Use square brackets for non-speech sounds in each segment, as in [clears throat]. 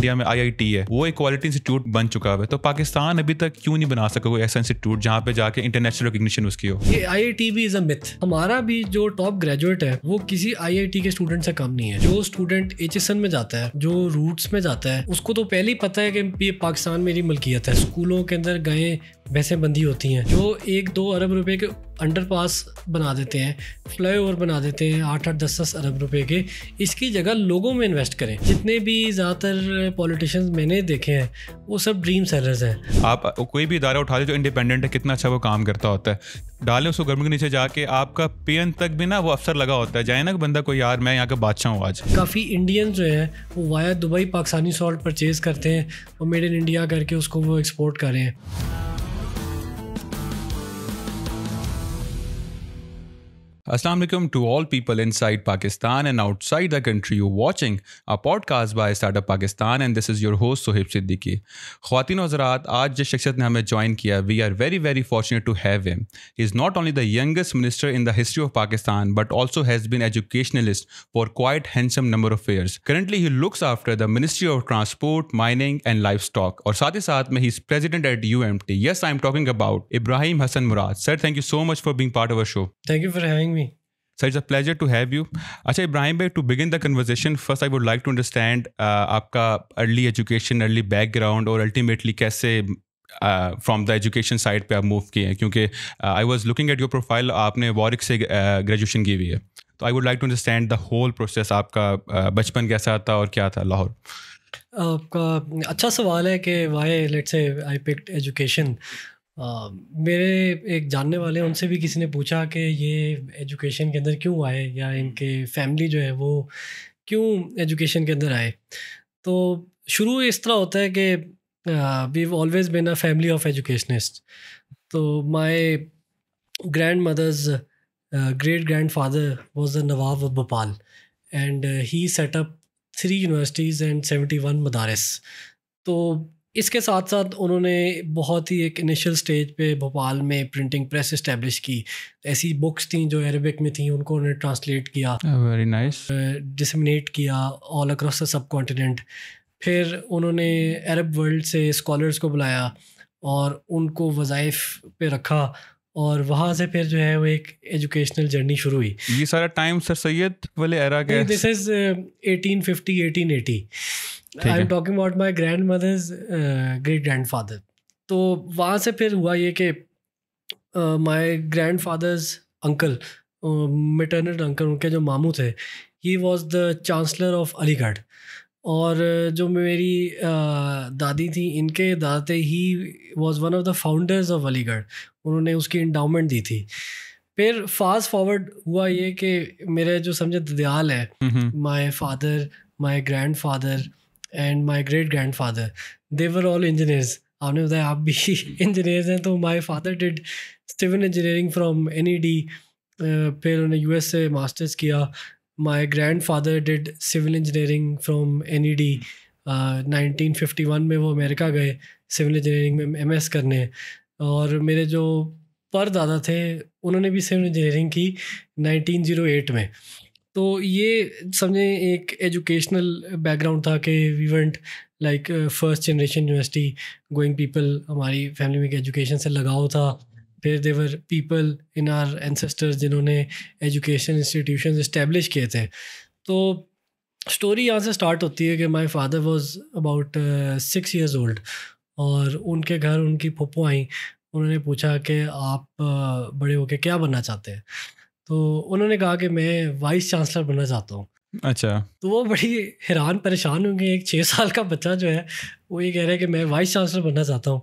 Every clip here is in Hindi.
इंडिया में आई है वो एक क्वालिटी इंस्टीट्यूट बन चुका है तो पाकिस्तान अभी तक क्यों नहीं बना सका कोई ऐसा इंस्टीट्यूट जहाँ पे जाके इंटरनेशनल रिकॉग्निशन उसकी हो ये आई भी इज अ मिथ हमारा भी जो टॉप ग्रेजुएट है वो किसी आई के स्टूडेंट से कम नहीं है जो स्टूडेंट एच में जाता है जो रूट्स में जाता है उसको तो पहले ही पता है कि पाकिस्तान मेरी मलकियत है स्कूलों के अंदर गए बहसें बंदी होती हैं जो एक दो अरब रुपए के अंडर पास बना देते हैं फ्लाई ओवर बना देते हैं आठ आठ दस दस अरब रुपए के इसकी जगह लोगों में इन्वेस्ट करें जितने भी ज़्यादातर पॉलिटिशन मैंने देखे हैं वो सब ड्रीम सेलर्स हैं आप कोई भी इदारा उठा लें जो इंडिपेंडेंट है कितना अच्छा वो काम करता होता है डालें उसको गर्मी के नीचे जाके आपका पेन तक भी ना वो अफसर लगा होता है जाए ना बंदा कोई यार मैं यहाँ का बादशाह हूँ आज काफ़ी इंडियन जो है वो via Dubai Pakistani salt purchase करते हैं और मेड इन इंडिया करके उसको वो एक्सपोर्ट करें Assalamualaikum to all people inside Pakistan and outside the country you are watching a podcast by Startup Pakistan and this is your host Sohib Siddiqui. Khawatin Hazrat, aaj jis shakhsiyat ne hame join we are very very fortunate to have him. He is not only the youngest minister in the history of Pakistan but also has been educationalist for quite handsome number of years. Currently he looks after the Ministry of Transport, Mining and Livestock or, saath hi saath he is president at UMT. Yes, I am talking about Ibrahim Hassan Murad. Sir, thank you so much for being part of our show. Thank you for having me sir it's a pleasure to have you अच्छा इब्राहिम भाई to begin the conversation first I would like to understand आपका अर्ली एजुकेशन अर्ली बैकग्राउंड और अल्टीमेटली कैसे फ्रॉम द एजुकेशन साइड पे आप मूव किए हैं क्योंकि I was looking at your profile आपने वॉरिक से ग्रेजुएशन की हुई है तो I would like to understand the whole process आपका बचपन कैसा था और क्या था लाहौर आपका अच्छा सवाल है कि why let's I pick education मेरे एक जानने वाले उनसे भी किसी ने पूछा कि ये एजुकेशन के अंदर क्यों आए या हम्म। इनके फैमिली जो है वो क्यों एजुकेशन के अंदर आए तो शुरू इस तरह होता है कि we always been a family of educationist तो my grandmother's great grandfather was the Nawab of Bhopal and he set up three universities and seventy one madaris तो इसके साथ साथ उन्होंने बहुत ही एक इनिशियल स्टेज पे भोपाल में प्रिंटिंग प्रेस इस्टेब्लिश की ऐसी बुक्स थी जो अरबिक में थी उनको उन्होंने ट्रांसलेट किया वेरी नाइस डिसमिनेट किया all across the subcontinent फिर उन्होंने अरब वर्ल्ड से स्कॉलर्स को बुलाया और उनको वज़ाइफ पे रखा और वहाँ से फिर जो है वो एक एजुकेशनल जर्नी शुरू हुई ये सारा टाइम सर सैयद वाले एरा के this is eighteen fifty eighteen eighty I am talking about my grandmother's great grandfather तो वहाँ से फिर हुआ ये कि my grandfather's uncle maternal uncle उनके जो मामू थे he was the chancellor of Aligarh और जो मेरी uh, दादी थी इनके दादे he was one of the founders of Aligarh उन्होंने उसकी इंडाउमेंट दी थी फिर फास्ट फॉरवर्ड हुआ ये कि मेरे जो समझे दयाल है my father my grandfather and my great grandfather they were all engineers आपने बताया आप भी इंजीनियर्स [laughs] हैं तो my father did civil engineering from N E D फिर उन्होंने यू एस से मास्टर्स किया my grandfather did civil engineering from N E D nineteen fifty one में वो अमेरिका गए सिविल इंजीनियरिंग में एम एस करने और मेरे जो परदादा थे उन्होंने भी सिविल इंजीनियरिंग की नाइनटीन ज़ीरो एट में तो ये समझें एक एजुकेशनल बैकग्राउंड था कि we went like first generation university going people हमारी फैमिली में एजुकेशन से लगाव था फिर they were people in our ancestors जिन्होंने एजुकेशन इंस्टीट्यूशन इस्टेब्लिश किए थे तो स्टोरी यहाँ से स्टार्ट होती है कि my father was about six years old और उनके घर उनकी पप्पो आई उन्होंने पूछा कि आप uh, बड़े होके क्या बनना चाहते हैं तो उन्होंने कहा कि मैं वाइस चांसलर बनना चाहता हूँ अच्छा तो वो बड़ी हैरान परेशान होंगे एक छः साल का बच्चा जो है वो ये कह रहा है कि मैं वाइस चांसलर बनना चाहता हूँ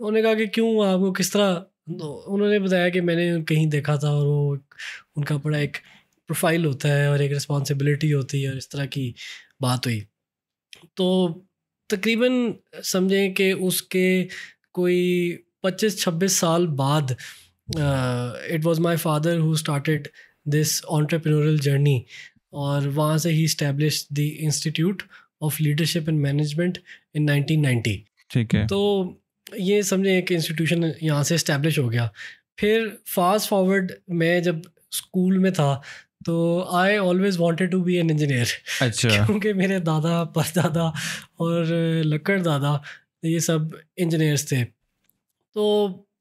उन्होंने कहा कि क्यों आपको किस तरह तो उन्होंने बताया कि मैंने कहीं देखा था और वो उनका बड़ा एक प्रोफाइल होता है और एक रिस्पॉन्सिबिलिटी होती है और इस तरह की बात हुई तो तकरीबन समझें कि उसके कोई पच्चीस छब्बीस साल बाद it was my father who started this entrepreneurial journey और वहाँ से ही establish the institute of leadership and management in nineteen ninety ठीक है तो ये समझे एक इंस्टीट्यूशन यहाँ से इस्टेब्लिश हो गया फिर फास्ट फॉरवर्ड मैं जब स्कूल में था तो I always wanted to be an engineer अच्छा [laughs] क्योंकि मेरे दादा परदादा और लक्कड़ दादा ये सब इंजीनियर्स थे तो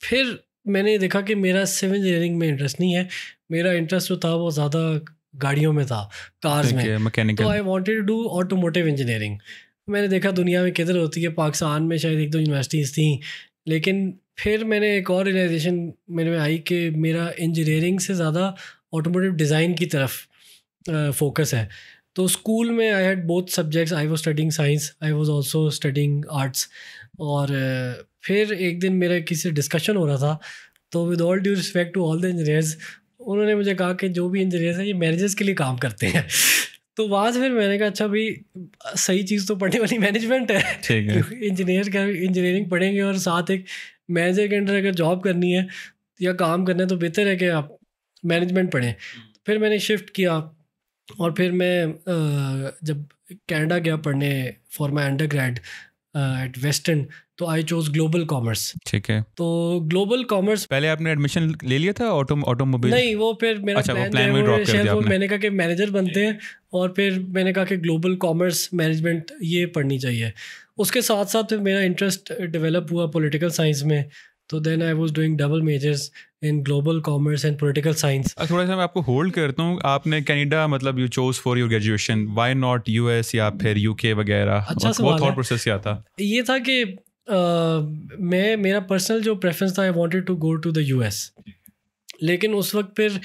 फिर मैंने देखा कि मेरा सिविल इंजीनियरिंग में इंटरेस्ट नहीं है मेरा इंटरेस्ट जो था वो ज़्यादा गाड़ियों में था कार्स में मैकेनिकल तो I wanted to do automotive engineering मैंने देखा दुनिया में किधर होती है पाकिस्तान में शायद एक दो यूनिवर्सिटीज़ थी लेकिन फिर मैंने एक और रियलाइजेशन मेरे में आई कि मेरा इंजीनियरिंग से ज़्यादा ऑटोमोटिव डिज़ाइन की तरफ फोकस है तो स्कूल में I had both subjects I was studying science I was also studying arts और फिर एक दिन मेरा किसी डिस्कशन हो रहा था तो with all due respect to all the engineers उन्होंने मुझे कहा कि जो भी इंजीनियर्स हैं ये मैनेजर्स के लिए काम करते हैं [laughs] तो वहाँ से फिर मैंने कहा अच्छा भाई सही चीज़ तो पढ़ने वाली मैनेजमेंट है ठीक है इंजीनियर [laughs] का इंजीनियरिंग पढ़ेंगे और साथ एक मैनेजर के अंडर अगर जॉब करनी है या काम करना है तो बेहतर है कि आप मैनेजमेंट पढ़ें फिर मैंने शिफ्ट किया और फिर मैं जब कनाडा गया पढ़ने for my undergrad at uh, Western तो आई चोज ग्लोबल कॉमर्स ठीक है तो ग्लोबल कॉमर्स पहले आपने एडमिशन ले लिया था ऑटो ऑटोमोबाइल नहीं वो फिर मेरा अच्छा, प्लान, प्लान कर दिया मैंने कहा कि मैनेजर बनते हैं और फिर मैंने कहा कि ग्लोबल कॉमर्स मैनेजमेंट ये पढ़नी चाहिए उसके साथ साथ मेरा इंटरेस्ट डेवलप हुआ पोलिटिकल साइंस में तो then I was doing double majors in global commerce and political science थोड़ा सा मैं आपको होल्ड करता हूँ आपने कैनेडा मतलब you chose for your graduation why not U S या फिर यू के वगैरह अच्छा वो थॉट प्रोसेस क्या था ये था कि मैं मेरा पर्सनल जो प्रेफरेंस था I wanted to go to the U S लेकिन उस वक्त फिर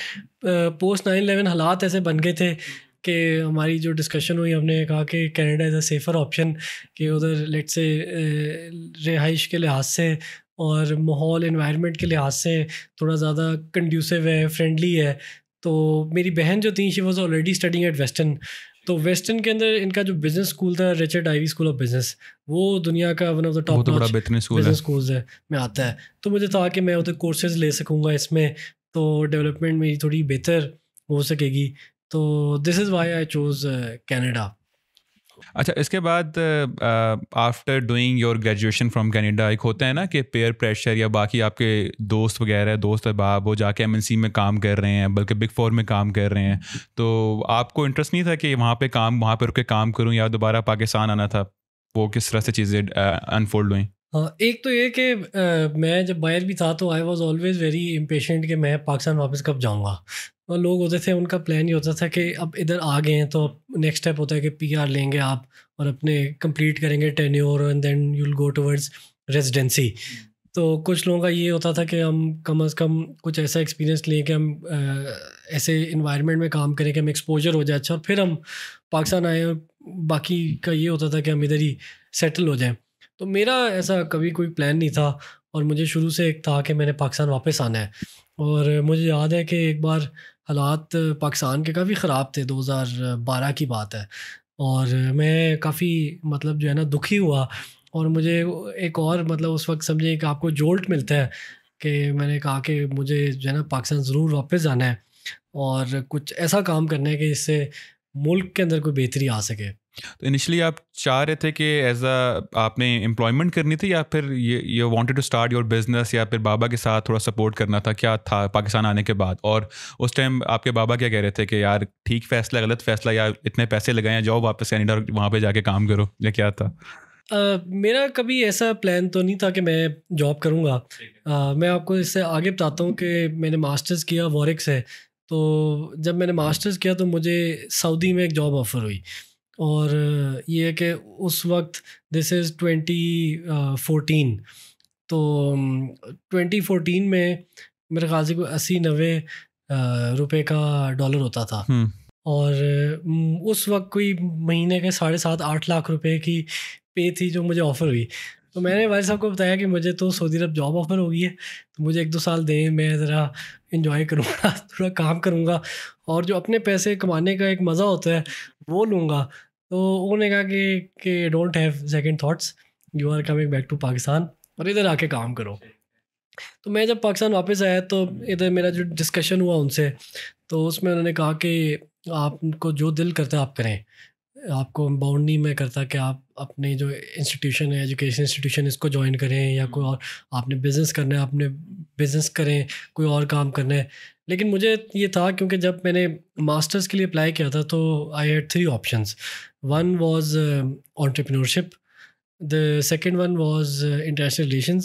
पोस्ट नाइन इलेवन हालात ऐसे बन गए थे कि हमारी जो डिस्कशन हुई हमने कहा कि Canada is a safer option कि उधर लेट से रिहाइश के लिहाज से और माहौल इन्वायरमेंट के लिहाज से थोड़ा ज़्यादा कंड्यूसिव है फ्रेंडली है तो मेरी बहन जो थी she was already studying at Western तो वेस्टर्न के अंदर इनका जो बिजनेस स्कूल था Richard Ivey School of Business वो दुनिया का one of the top business school है में आता है तो मुझे था कि मैं उधर कोर्सेज ले सकूँगा इसमें तो डेवलपमेंट मेरी थोड़ी बेहतर हो सकेगी तो this is why I chose Canada अच्छा इसके बाद after doing your graduation from Canada एक होता है ना कि पेयर प्रेशर या बाकी आपके दोस्त वगैरह दोस्त अहबाब वो जाके एम में काम कर रहे हैं बल्कि बिग फोर में काम कर रहे हैं तो आपको इंटरेस्ट नहीं था कि वहाँ पर काम वहाँ पर रुक काम करूँ या दोबारा पाकिस्तान आना था वो किस तरह से चीज़ें अनफोल्ड हुई हाँ, एक तो ये कि मैं जब बाहर भी था तो I was always very impatient कि मैं पाकिस्तान वापस कब जाऊँगा और लोग होते थे उनका प्लान ये होता था कि अब इधर आ गए हैं तो अब नेक्स्ट स्टेप होता है कि पी आर लेंगे आप और अपने कंप्लीट करेंगे ten year and then you'll go towards residency तो कुछ लोगों का ये होता था कि हम कम अज़ कम कुछ ऐसा एक्सपीरियंस लें कि हम ऐसे इन्वायरमेंट में काम करें कि हम एक्सपोजर हो जाए अच्छा और फिर हम पाकिस्तान आए और बाकी का ये होता था कि हम इधर ही सेटल हो जाएं तो मेरा ऐसा कभी कोई प्लान नहीं था और मुझे शुरू से एक था कि मैंने पाकिस्तान वापस आना है और मुझे याद है कि एक बार हालात पाकिस्तान के काफ़ी ख़राब थे 2012 की बात है और मैं काफ़ी मतलब जो है ना दुखी हुआ और मुझे एक और मतलब उस वक्त समझे कि आपको जोल्ट मिलता है कि मैंने कहा कि मुझे जो है ना पाकिस्तान ज़रूर वापस जाना है और कुछ ऐसा काम करना है कि इससे मुल्क के अंदर कोई बेहतरी आ सके तो इनिशियली आप चाह रहे थे कि एज अ आपने एम्प्लॉयमेंट करनी थी या फिर ये you wanted to start your business या फिर बाबा के साथ थोड़ा सपोर्ट करना था क्या था पाकिस्तान आने के बाद और उस टाइम आपके बाबा क्या कह रहे थे कि यार ठीक फैसला गलत फैसला या इतने पैसे लगाए या जाओ वापस कनाडा वहाँ पर जाके काम करो या क्या था Uh, मेरा कभी ऐसा प्लान तो नहीं था कि मैं जॉब करूँगा uh, मैं आपको इससे आगे बताता हूँ कि मैंने मास्टर्स किया वॉरिक्स से तो जब मैंने मास्टर्स किया तो मुझे सऊदी में एक जॉब ऑफ़र हुई और ये है कि उस वक्त दिस इज़ ट्वेंटी फोटीन तो ट्वेंटी um, फोटीन में मेरे ख्याल से कोई अस्सी नबे रुपये का डॉलर होता था हम्म। और उस वक्त कोई महीने के साढ़े सात आठ लाख रुपए की पे थी जो मुझे ऑफ़र हुई तो मैंने वाले साहब को बताया कि मुझे तो सऊदी अरब जॉब ऑफ़र हो गई है तो मुझे एक दो साल दें मैं ज़रा इन्जॉय करूँगा [laughs] थोड़ा काम करूँगा और जो अपने पैसे कमाने का एक मज़ा होता है वो लूँगा तो उन्होंने कहा कि कि don't have second thoughts you are coming back to Pakistan और इधर आके काम करो तो मैं जब पाकिस्तान वापस आया तो इधर मेरा जो डिस्कशन हुआ उनसे तो उसमें उन्होंने कहा कि आपको जो दिल करता है आप करें आपको बाउंड नहीं मैं करता कि आप अपने जो इंस्टीट्यूशन है एजुकेशन इंस्टीट्यूशन इसको ज्वाइन करें या कोई और आपने बिज़नेस करना है आपने बिज़नेस करें कोई और काम करना है लेकिन मुझे ये था क्योंकि जब मैंने मास्टर्स के लिए अप्लाई किया था तो I had three option one was entrepreneurship the second one was international relation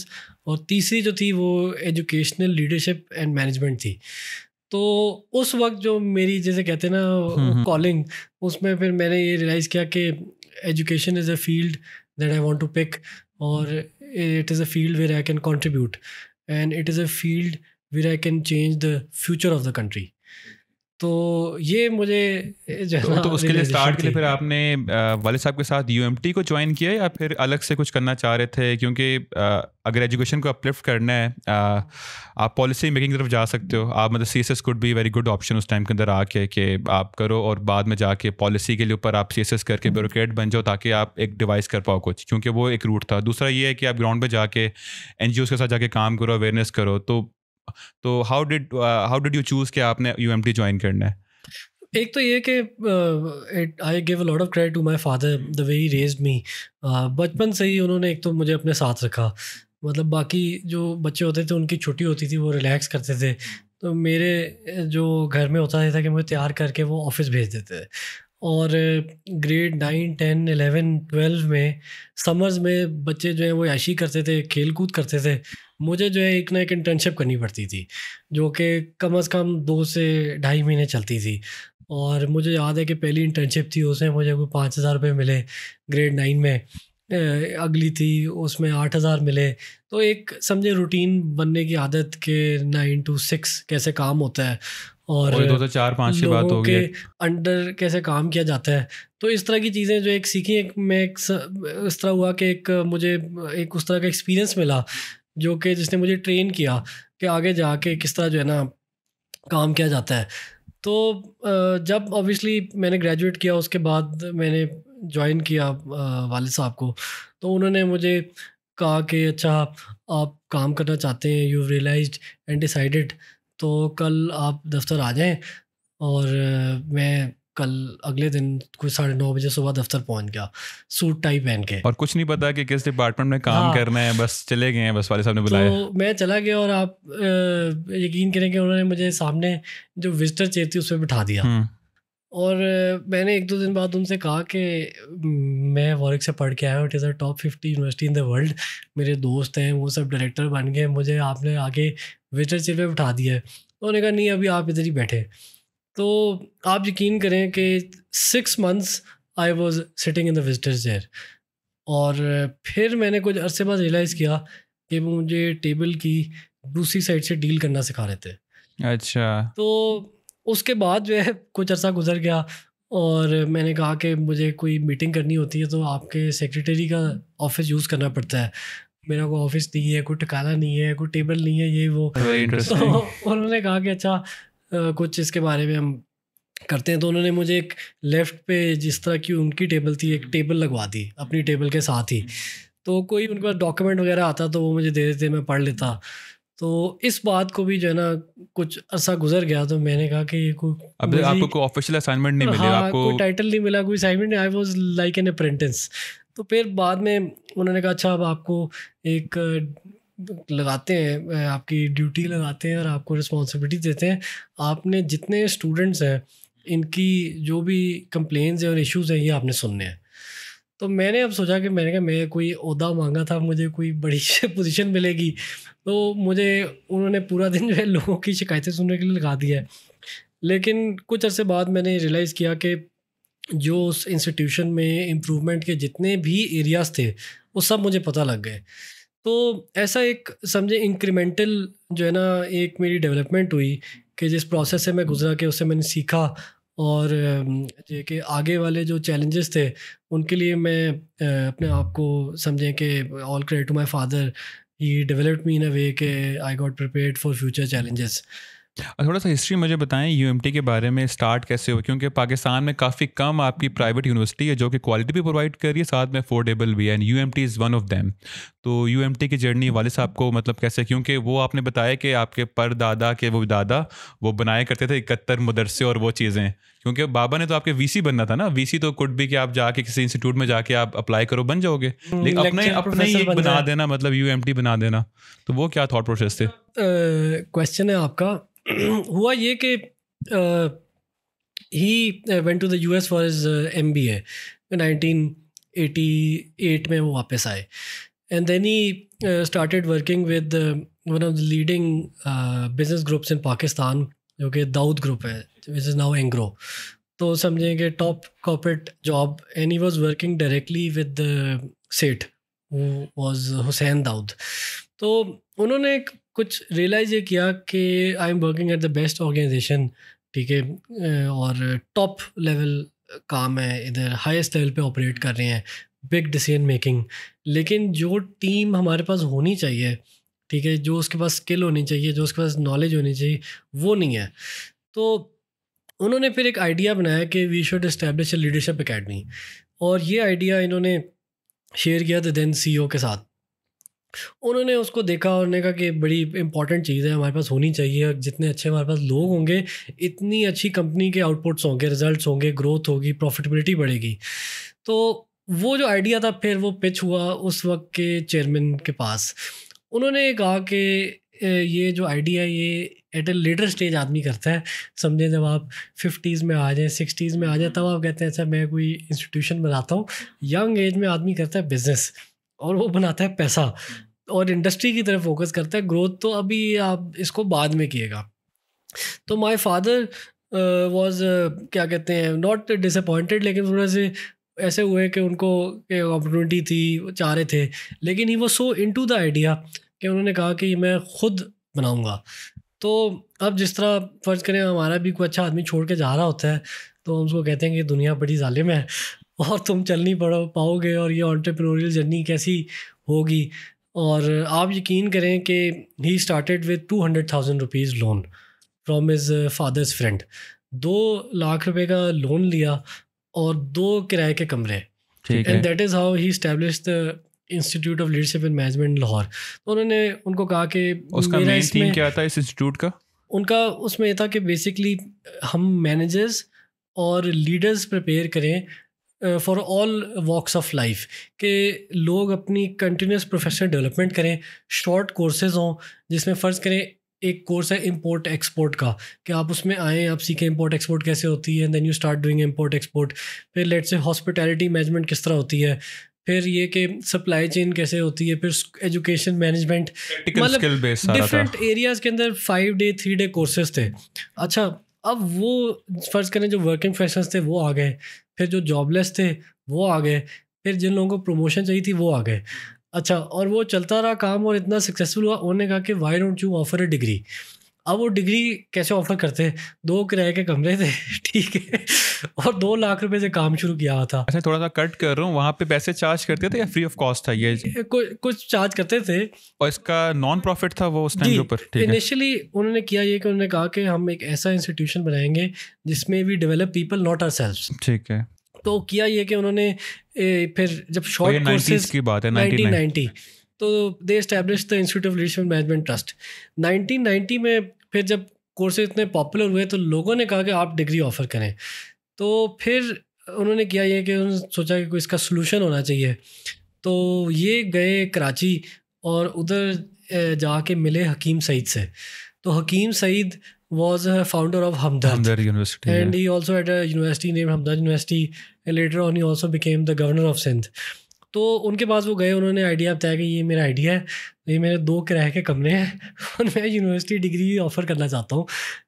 और तीसरी जो थी वो एजुकेशनल लीडरशिप एंड मैनेजमेंट थी तो उस वक्त जो मेरी जैसे कहते हैं ना कॉलिंग हम्म, हम्म। उसमें फिर मैंने ये रियलाइज़ किया कि education is a field that I want to pick और it is a field where I can contribute and it is a field where I can change the future of the country तो ये मुझे तो, तो उसके लिए स्टार्ट के लिए फिर आपने वाले साहब के साथ यू को ज्वाइन किया या फिर अलग से कुछ करना चाह रहे थे क्योंकि अगर एजुकेशन को अपलिफ्ट करना है आप पॉलिसी मेकिंग की तरफ जा सकते हो आप मतलब सी एस एस कुड भी वेरी गुड ऑप्शन उस टाइम के अंदर आके कि आप करो और बाद में जाके पॉलिसी के लिए ऊपर आप सी एस एस करके ब्यूरोक्रेट हम्म। बन जाओ ताकि आप एक डिवाइस कर पाओ कुछ क्योंकि वो एक रूट था दूसरा ये है कि आप ग्राउंड पर जाके एन जी ओज के साथ जाके काम करो अवेयरनेस करो तो तो how did how did you choose कि आपने यू एम ज्वाइन करना है एक तो ये कि I give a lot of credit to my father the way he raise me बचपन से ही उन्होंने एक तो मुझे अपने साथ रखा मतलब बाकी जो बच्चे होते थे उनकी छुट्टी होती थी वो रिलैक्स करते थे तो मेरे जो घर में होता था कि मुझे तैयार करके वो ऑफिस भेज देते थे और grade nine ten eleven twelve में समर्स में बच्चे जो है वो ऐशी करते थे खेल कूद करते थे मुझे जो है एक ना एक इंटर्नशिप करनी पड़ती थी जो कि कम अज़ कम दो से ढाई महीने चलती थी और मुझे याद है कि पहली इंटर्नशिप थी उसमें मुझे कोई पाँच हज़ार रुपये मिले ग्रेड नाइन में अगली थी उसमें आठ हज़ार मिले तो एक समझे रूटीन बनने की आदत के नाइन टू सिक्स कैसे काम होता है और दो तो चार पाँच की बात होगी अंडर कैसे काम किया जाता है तो इस तरह की चीज़ें जो एक सीखी एक मैं एक इस तरह हुआ कि एक मुझे एक उस तरह का एक्सपीरियंस मिला जो कि जिसने मुझे ट्रेन किया कि आगे जाके किस तरह जो है ना काम किया जाता है तो जब ऑब्वियसली मैंने ग्रेजुएट किया उसके बाद मैंने ज्वाइन किया वालिद साहब को तो उन्होंने मुझे कहा कि अच्छा आप काम करना चाहते हैं यू रियलाइज एंड डिसाइडेड तो कल आप दफ्तर आ जाएं और मैं कल अगले दिन कुछ साढ़े नौ बजे सुबह दफ्तर पहुंच गया सूट टाई पहन के और कुछ नहीं पता कि किस डिपार्टमेंट में काम हाँ, करना है बस चले गए हैं बस वाले साहब ने तो बुलाया तो मैं चला गया और आप यकीन करें कि उन्होंने मुझे सामने जो विजिटर चेयर थी उसमें बिठा दिया हम्म। और मैंने एक दो दिन बाद उनसे कहा कि मैं वॉरिक से पढ़ के आया हूँ it is a top fifty university in the world मेरे दोस्त हैं वो सब डायरेक्टर बन गए मुझे आपने आगे वेटर पर उठा दिया है उन्होंने कहा नहीं अभी आप इधर ही बैठे तो आप यकीन करें कि six months I was sitting in the visitors chair और फिर मैंने कुछ अरसे बाद रियलाइज़ किया कि वो मुझे टेबल की दूसरी साइड से डील करना सिखा रहे थे अच्छा तो उसके बाद जो है कुछ अरसा गुजर गया और मैंने कहा कि मुझे कोई मीटिंग करनी होती है तो आपके सेक्रेटरी का ऑफिस यूज़ करना पड़ता है मेरा कोई ऑफिस नहीं है कोई ठिकाना नहीं है कोई टेबल नहीं है ये वो तो उन्होंने कहा कि अच्छा कुछ इसके बारे में हम करते हैं तो उन्होंने मुझे एक लेफ़्ट पे जिस तरह की उनकी टेबल थी एक टेबल लगवा दी अपनी टेबल के साथ ही तो कोई उनके पास डॉक्यूमेंट वगैरह आता तो वो मुझे दे देते मैं पढ़ लेता तो इस बात को भी जो है ना कुछ अरसा गुजर गया तो मैंने कहा कि अब आपको कोई ऑफिशियल असाइनमेंट नहीं मिला हाँ, आपको कोई टाइटल नहीं मिला कोई assignment I was like an apprentice तो फिर बाद में उन्होंने कहा अच्छा अब आपको एक लगाते हैं आपकी ड्यूटी लगाते हैं और आपको रिस्पॉन्सिबिलिटी देते हैं आपने जितने स्टूडेंट्स हैं इनकी जो भी कंप्लेन हैं और इश्यूज़ हैं ये आपने सुनने हैं तो मैंने अब सोचा कि मैंने कहा मैं कोई अहदा मांगा था मुझे कोई बड़ी पोजीशन [laughs] मिलेगी तो मुझे उन्होंने पूरा दिन जो है लोगों की शिकायतें सुनने के लिए लगा दिया है लेकिन कुछ अरसे बाद मैंने रियलाइज़ किया कि जो उस इंस्टीट्यूशन में इम्प्रूवमेंट के जितने भी एरियाज थे वो सब मुझे पता लग गए तो ऐसा एक समझे इंक्रीमेंटल जो है ना एक मेरी डेवलपमेंट हुई कि जिस प्रोसेस से मैं गुजरा के उससे मैंने सीखा और जो कि आगे वाले जो चैलेंजेस थे उनके लिए मैं अपने आप को समझें कि all credit to my father he developed me in a way के I got prepared for future challenges थोड़ा सा हिस्ट्री मुझे बताएं यू के बारे में स्टार्ट कैसे हुआ क्योंकि पाकिस्तान में काफ़ी कम आपकी प्राइवेट यूनिवर्सिटी है जो कि क्वालिटी भी प्रोवाइड कर रही है साथ में अफोर्डेबल भी है and U is one of them तो यू की जर्नी वाले साहब को मतलब कैसे क्योंकि वो आपने बताया कि आपके पर दादा के वो दादा वो बनाए करते थे इकहत्तर मदरसे और वो चीज़ें क्योंकि बाबा ने तो आपके वीसी बनना था ना वीसी तो कुड भी कि आप जाके किसी इंस्टीट्यूट में जाके आप अप्लाई करो बन जाओगे हम्म, लेकिन अपने अपने ही बना देना मतलब यू बना देना तो वो क्या थाट प्रोसेस थे क्वेश्चन है आपका [clears throat] हुआ ये कि he went to the U S for his M B A nineteen eighty eight में वो वापस आए and then he started working with one of the leading business groups in Pakistan जो कि दाऊद ग्रुप है विच इज़ नाउ एंग्रो तो समझें कि top corporate job and he was working directly with Seth was Hussain Dawood तो उन्होंने एक कुछ रियलाइज़ ये किया कि I am working at the best organisation ठीक है और टॉप लेवल काम है इधर हाईएस्ट लेवल पे ऑपरेट कर रहे हैं बिग डिसीजन मेकिंग लेकिन जो टीम हमारे पास होनी चाहिए ठीक है जो उसके पास स्किल होनी चाहिए जो उसके पास नॉलेज होनी चाहिए वो नहीं है तो उन्होंने फिर एक आइडिया बनाया कि we should establish leadership academy और ये आइडिया इन्होंने शेयर किया था देन सी e के साथ उन्होंने उसको देखा और उन्होंने कहा कि बड़ी इंपॉर्टेंट चीज़ है हमारे पास होनी चाहिए जितने अच्छे हमारे पास लोग होंगे इतनी अच्छी कंपनी के आउटपुट्स होंगे रिजल्ट्स होंगे ग्रोथ होगी प्रॉफिटेबिलिटी बढ़ेगी तो वो जो आइडिया था फिर वो पिच हुआ उस वक्त के चेयरमैन के पास उन्होंने कहा कि ये जो आइडिया ये एट ए लेटर स्टेज आदमी करता है समझे जब आप फिफ्टीज़ में आ जाए सिक्सटीज़ में आ जाए तब आप कहते हैं अच्छा मैं कोई इंस्टीट्यूशन बनाता हूँ यंग हाँ। एज में आदमी करता है बिज़नेस और वो बनाता है पैसा और इंडस्ट्री की तरफ फोकस करता है ग्रोथ तो अभी आप इसको बाद में किएगा तो माय फादर वाज क्या कहते हैं नॉट डिसअपॉइंटेड लेकिन थोड़ा से ऐसे हुए कि उनको अपॉर्चुनिटी थी चाह रहे थे लेकिन ही वो सो इन टू द आइडिया कि उन्होंने कहा कि मैं खुद बनाऊँगा तो अब जिस तरह फ़र्ज़ करें हमारा भी कोई अच्छा आदमी छोड़ के जा रहा होता है तो हम उसको कहते हैं कि दुनिया बड़ी ालिम है और तुम चल नहीं पड़ो पाओगे और ये ऑन्टरप्रोरियल जर्नी कैसी होगी और आप यकीन करें कि he started with two hundred thousand rupees loan from his father's friend दो लाख रुपए का लोन लिया और दो किराए के कमरे and that is how he establish the institute of leadership and management Lahore तो उन्होंने उनको कहा कि उसका मेरा थीम क्या था इस इंस्टीट्यूट का उनका उसमें यह था कि बेसिकली हम मैनेजर्स और लीडर्स प्रिपेयर करें for all walks of life के लोग अपनी कंटिन्यूस प्रोफेशनल डेवलपमेंट करें शॉर्ट कोर्सेज हों जिसमें फ़र्ज़ करें एक कोर्स है इम्पोर्ट एक्सपोर्ट का कि आप उसमें आएँ आप सीखें इम्पोर्ट एक्सपोर्ट कैसे होती है then you start doing import export फिर लेट से हॉस्पिटैलिटी मैनेजमेंट किस तरह होती है फिर ये कि सप्लाई चेन कैसे होती है फिर एजुकेशन मैनेजमेंट मतलब डिफरेंट एरियाज के अंदर five day three day courses थे अच्छा अब वो फ़र्ज़ करें जो वर्किंग प्रोफेशनल्स थे वो आ गए फिर जो जॉबलेस थे वो आ गए फिर जिन लोगों को प्रमोशन चाहिए थी वो आ गए अच्छा और वो चलता रहा काम और इतना सक्सेसफुल हुआ उन्होंने कहा कि why don't you offer a degree अब वो डिग्री कैसे ऑफर करते दो किराए के कमरे थे [laughs] ठीक है [laughs] और दो लाख रुपए से काम शुरू किया था अच्छा थोड़ा सा कट कर रहा हूँ वहाँ पे पैसे चार्ज करते थे या फ्री ऑफ कॉस्ट था ये कु, कुछ चार्ज करते थे और इसका नॉन प्रॉफिट था वो उस टाइम के ऊपर इनिशियली उन्होंने किया ये कि उन्होंने कहा कि हम एक ऐसा इंस्टीट्यूशन बनाएंगे जिसमें we develop people nurture ठीक है तो किया ये कि उन्होंने ए, फिर जब शॉर्ट कोर्सेज की बात है 1990 तो they establish the institute of leadership management trust 1990 में फिर जब कोर्सेज इतने पॉपुलर हुए तो लोगों ने कहा कि आप डिग्री ऑफर करें तो फिर उन्होंने किया ये कि उन्होंने सोचा कि कोई इसका सोल्यूशन होना चाहिए तो ये गए कराची और उधर जाके मिले हकीम सईद से तो Hakim Saeed was a founder of Hamdard, Hamdard University, and yeah. he university had a university named Hamdard University. And later on, he also तो उनके पास वो गए उन्होंने आइडिया बताया कि ये मेरा आइडिया है ये मेरे दो किराए के कमरे हैं [laughs] और मैं यूनिवर्सिटी डिग्री ऑफ़र करना चाहता हूँ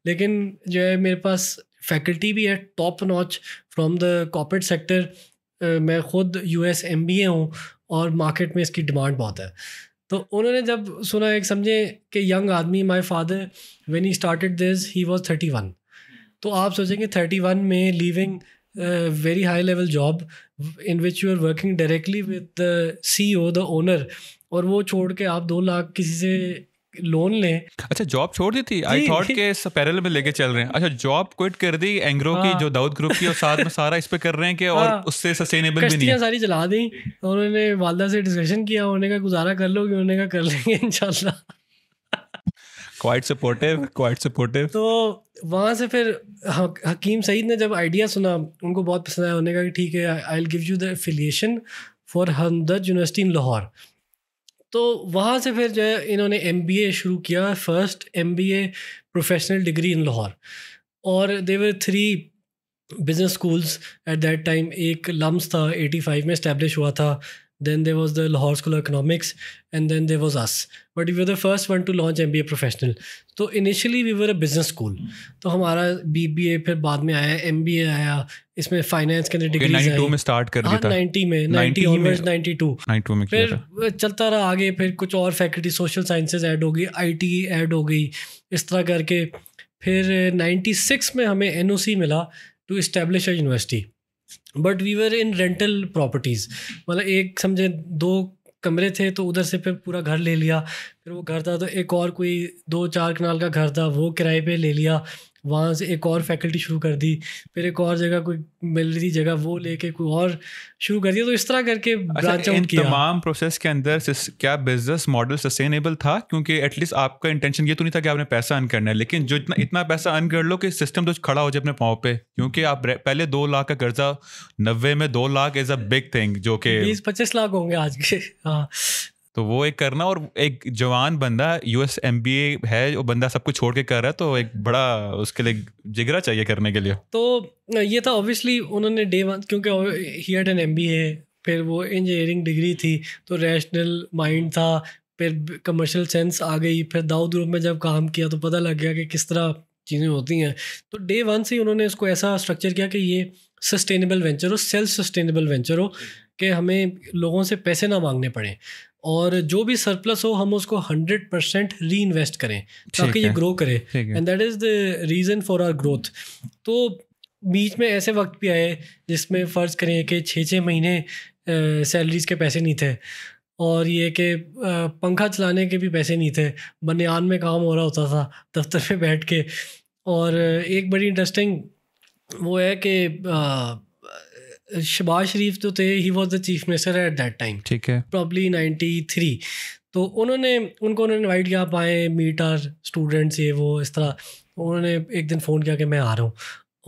लेकिन जो है मेरे पास फैकल्टी भी है top notch from the corporate sector मैं खुद U S M B A हूँ और मार्केट में इसकी डिमांड बहुत है तो उन्होंने जब सुना एक समझे कि यंग आदमी my father when he started this he was thirty one तो आप सोचेंगे थर्टी वन में leaving very high level job in which you are working directly with C O the owner और वो छोड़ के आप दो लाख किसी से लोन लें अच्छा जॉब छोड़ दी थी आई थॉट के पैरेलल में लेके चल रहे हैं अच्छा जॉब क्विट कर दी एंग्रो हाँ। की जो दाऊद ग्रुप की और साथ में सारा इस पे कर रहे हैं कि हाँ। और उससे सस्टेनेबल भी नहीं है सारी चला दी उन्होंने वालदा से डिस्कशन किया उन्होंने कहा गुजारा कर लोगे उन्होंने कहा कर लेंगे इंशाल्लाह क्वाइट सपोर्टिव क्वाइट सपोर्टिव तो वहाँ से फिर हकीम सईद ने जब आइडिया सुना उनको बहुत पसंद आया उन्होंने कहा कि ठीक है I will give you the affiliation for Hamdard university in Lahore तो वहाँ से फिर जो है इन्होंने एम शुरू किया first M professional degree in Lahore और there were three business schools at that time एक लम्स था 85 में इस्टेब्लिश हुआ था then there was the Lahore School of Economics, and then there was us. But we were the first one to launch MBA Professional. तो initially we were a business school तो हमारा बी बी ए फिर बाद में आया एम बी ए आया इसमें फाइनेंस के अंदर डिग्री में स्टार्ट कर हाँ नाइन्टी में नाइन्टी ऑनवर्स नाइन्टी टू में फिर चलता रहा आगे फिर कुछ और फैकल्टी सोशल साइंसेज ऐड हो गई आई टी ऐड हो गई इस तरह करके फिर नाइन्टी सिक्स में हमें एन ओ सी मिला to establish a university but we were in rental properties मतलब एक समझे दो कमरे थे तो उधर से फिर पूरा घर ले लिया फिर वो घर था तो एक और कोई दो चार कनाल का घर था वो किराए पे ले लिया वहाँ से एक और फैकल्टी शुरू कर दी फिर एक और जगह कोई मिल रही जगह वो लेके कोई और शुरू कर दिया तो इस तरह करके अच्छा, इन तमाम प्रोसेस के अंदर क्या बिजनेस मॉडल सस्टेनेबल था क्योंकि एटलीस्ट आपका इंटेंशन ये तो नहीं था कि आपने पैसा अर्न करना है लेकिन जो इतना इतना पैसा अर्न कर लो कि सिस्टम तो खड़ा हो जाए अपने पाँव पे क्योंकि आप पहले दो लाख का कर्जा नब्बे में दो lakh is a big thing जो कि बीस पच्चीस लाख होंगे आज के हाँ तो वो एक करना और एक जवान बंदा यूएस एम है वो बंदा सब कुछ छोड़ के कर रहा है तो एक बड़ा उसके लिए जिगरा चाहिए करने के लिए तो ये था ऑब्वियसली उन्होंने डे वन क्योंकि ही एट एन एम फिर वो इंजीनियरिंग डिग्री थी तो रैशनल माइंड था फिर कमर्शियल सेंस आ गई फिर दाऊद ग्रुप में जब काम किया तो पता लग गया कि किस तरह चीज़ें होती हैं तो डे वन से ही उन्होंने इसको ऐसा स्ट्रक्चर किया कि ये सस्टेनेबल वेंचर हो सेल्फ सस्टेनेबल वेंचर हो कि हमें लोगों से पैसे ना मांगने पड़े और जो भी सरप्लस हो हम उसको हंड्रेड परसेंट री इन्वेस्ट करें ताकि ये ग्रो करे and that is the reason for our growth तो बीच में ऐसे वक्त भी आए जिसमें फ़र्ज़ करें कि छः छः महीने सैलरीज के पैसे नहीं थे और ये कि पंखा चलाने के भी पैसे नहीं थे बनियान में काम हो रहा होता था दफ्तर में बैठ के और एक बड़ी इंटरेस्टिंग वो है कि शबाज शरीफ जो तो थे he was the chief minister at that time ठीक है प्रॉब्ली नाइन्टी थ्री तो उन्होंने उनको उन्होंने इन्वाइट किया आप आए मीट आर स्टूडेंट्स ये वो इस तरह उन्होंने एक दिन फ़ोन किया कि मैं आ रहा हूँ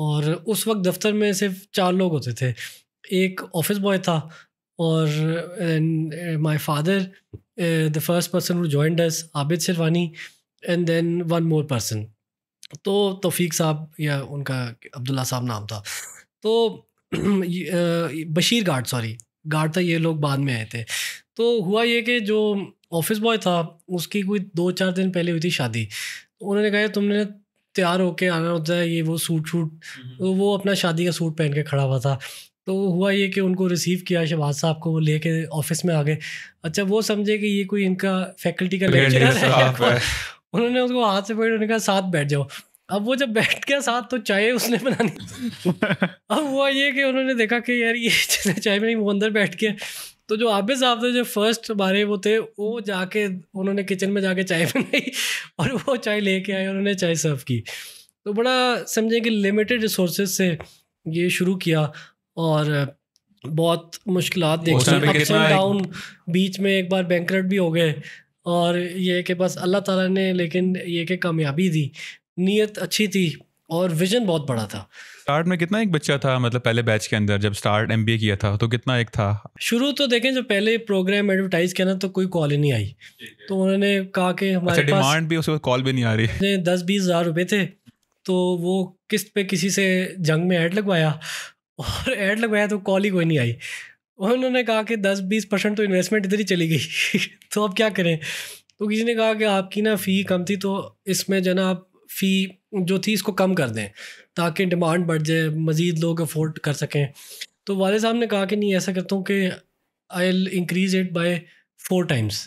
और उस वक्त दफ्तर में सिर्फ चार लोग होते थे एक ऑफिस बॉय था और my father the first person who joined us Abid Shirwani and then one more person तो तोफीक साहब या उनका अब्दुल्ला साहब नाम था तो [clears throat] बशीर गार्ड सॉरी गार्ड था ये लोग बाद में आए थे तो हुआ ये कि जो ऑफिस बॉय था उसकी कोई दो चार दिन पहले हुई थी शादी उन्होंने कहा तुमने तैयार होके आना होता है ये वो सूट शूट हम्म, हम्म। तो वो अपना शादी का सूट पहन के खड़ा हुआ था तो हुआ ये कि उनको रिसीव किया शहबाज साहब को वो लेके ऑफिस में आ गए अच्छा वो समझे कि ये कोई इनका फैकल्टी का लेक्चर है [laughs] उन्होंने उसको हाथ से पकड़े उन्होंने कहा साथ बैठ जाओ अब वो जब बैठ गया साथ तो चाय उसने बनानी [laughs] अब हुआ ये कि उन्होंने देखा कि यार ये चाय में वो अंदर बैठ के तो जो आबिद साहब थे जो फर्स्ट बारे वो थे वो जाके उन्होंने किचन में जाके चाय बनाई और वो चाय लेके आए उन्होंने चाय सर्व की तो बड़ा समझे कि लिमिटेड रिसोर्सेज से ये शुरू किया और बहुत मुश्किल देखी डाउन बीच में एक बार बैंक भी हो गए और ये कि बस अल्लाह ताला ने लेकिन ये कि कामयाबी दी नीयत अच्छी थी और विजन बहुत बड़ा था स्टार्ट में कितना एक बच्चा था मतलब पहले बैच के अंदर जब स्टार्ट एम किया था तो कितना एक था शुरू तो देखें जब पहले प्रोग्राम एडवर्टाइज किया ना तो कोई कॉल ही नहीं आई तो उन्होंने कहा कि हमारे अच्छा, डिमांड भी उसके कॉल भी नहीं आ रही दस बीस हज़ार रुपये थे तो वो किस्त पे किसी से जंग में ऐड लगवाया और ऐड लगवाया तो कॉल ही कोई नहीं आई उन्होंने कहा कि दस बीस परसेंट तो इन्वेस्टमेंट इधर ही चली गई [laughs] तो अब क्या करें तो किसी ने कहा कि आपकी ना फ़ी कम थी तो इसमें जना आप फ़ी जो थी इसको कम कर दें ताकि डिमांड बढ़ जाए मज़ीद लोग अफोर्ड कर सकें तो वाले साहब ने कहा कि नहीं ऐसा करता हूँ कि I'll increase it by four times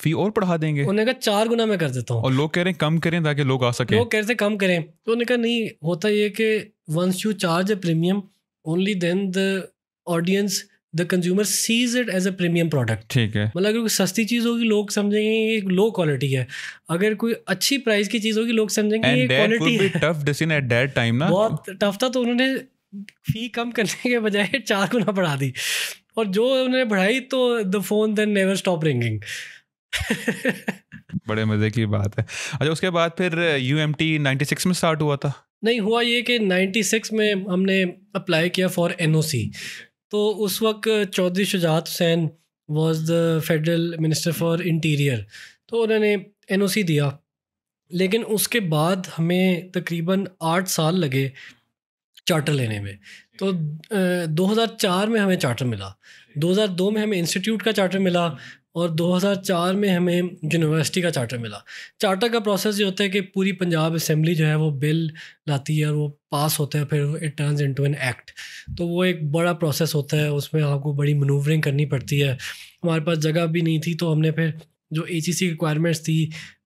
fee और पढ़ा देंगे उन्होंने कहा चार गुना मैं कर देता हूँ और लोग कह रहे हैं कम करें ताकि लोग आ सकें लोग कह रहे थे कम करें तो उन्होंने कहा नहीं होता ये कि once you charge a premium only then the audience the consumer sees it as a premium product ठीक है मतलब अगर कोई सस्ती चीज होगी लोग समझेंगे ये लो क्वालिटी है अगर कोई अच्छी प्राइस की चीज होगी लोग समझेंगे ये क्वालिटी है tough decision at that time ना बहुत टफ था तो उन्होंने फी कम करने के बजाय चार गुना बढ़ा दी और जो उन्होंने बढ़ाई तो the phone then never stop ringing बड़े मजे की बात है अच्छा उसके बाद फिर U M T ninety six में स्टार्ट हुआ था नहीं हुआ ये कि 96 में हमने अप्लाई किया फॉर एन ओ सी तो उस वक्त Chaudhry Shujaat Hussain was the federal minister for interior तो उन्होंने एन दिया लेकिन उसके बाद हमें तकरीबन आठ साल लगे चार्टर लेने में तो 2004 में हमें चार्टर मिला 2002 में हमें इंस्टीट्यूट का चार्टर मिला और 2004 में हमें यूनिवर्सिटी का चार्टर मिला चार्टर का प्रोसेस ये होता है कि पूरी पंजाब असम्बली जो है वो बिल लाती है और वो पास होता है फिर it turns into an act तो वो एक बड़ा प्रोसेस होता है उसमें आपको बड़ी मनूवरिंग करनी पड़ती है हमारे पास जगह भी नहीं थी तो हमने फिर जो ए सी रिक्वायरमेंट्स थी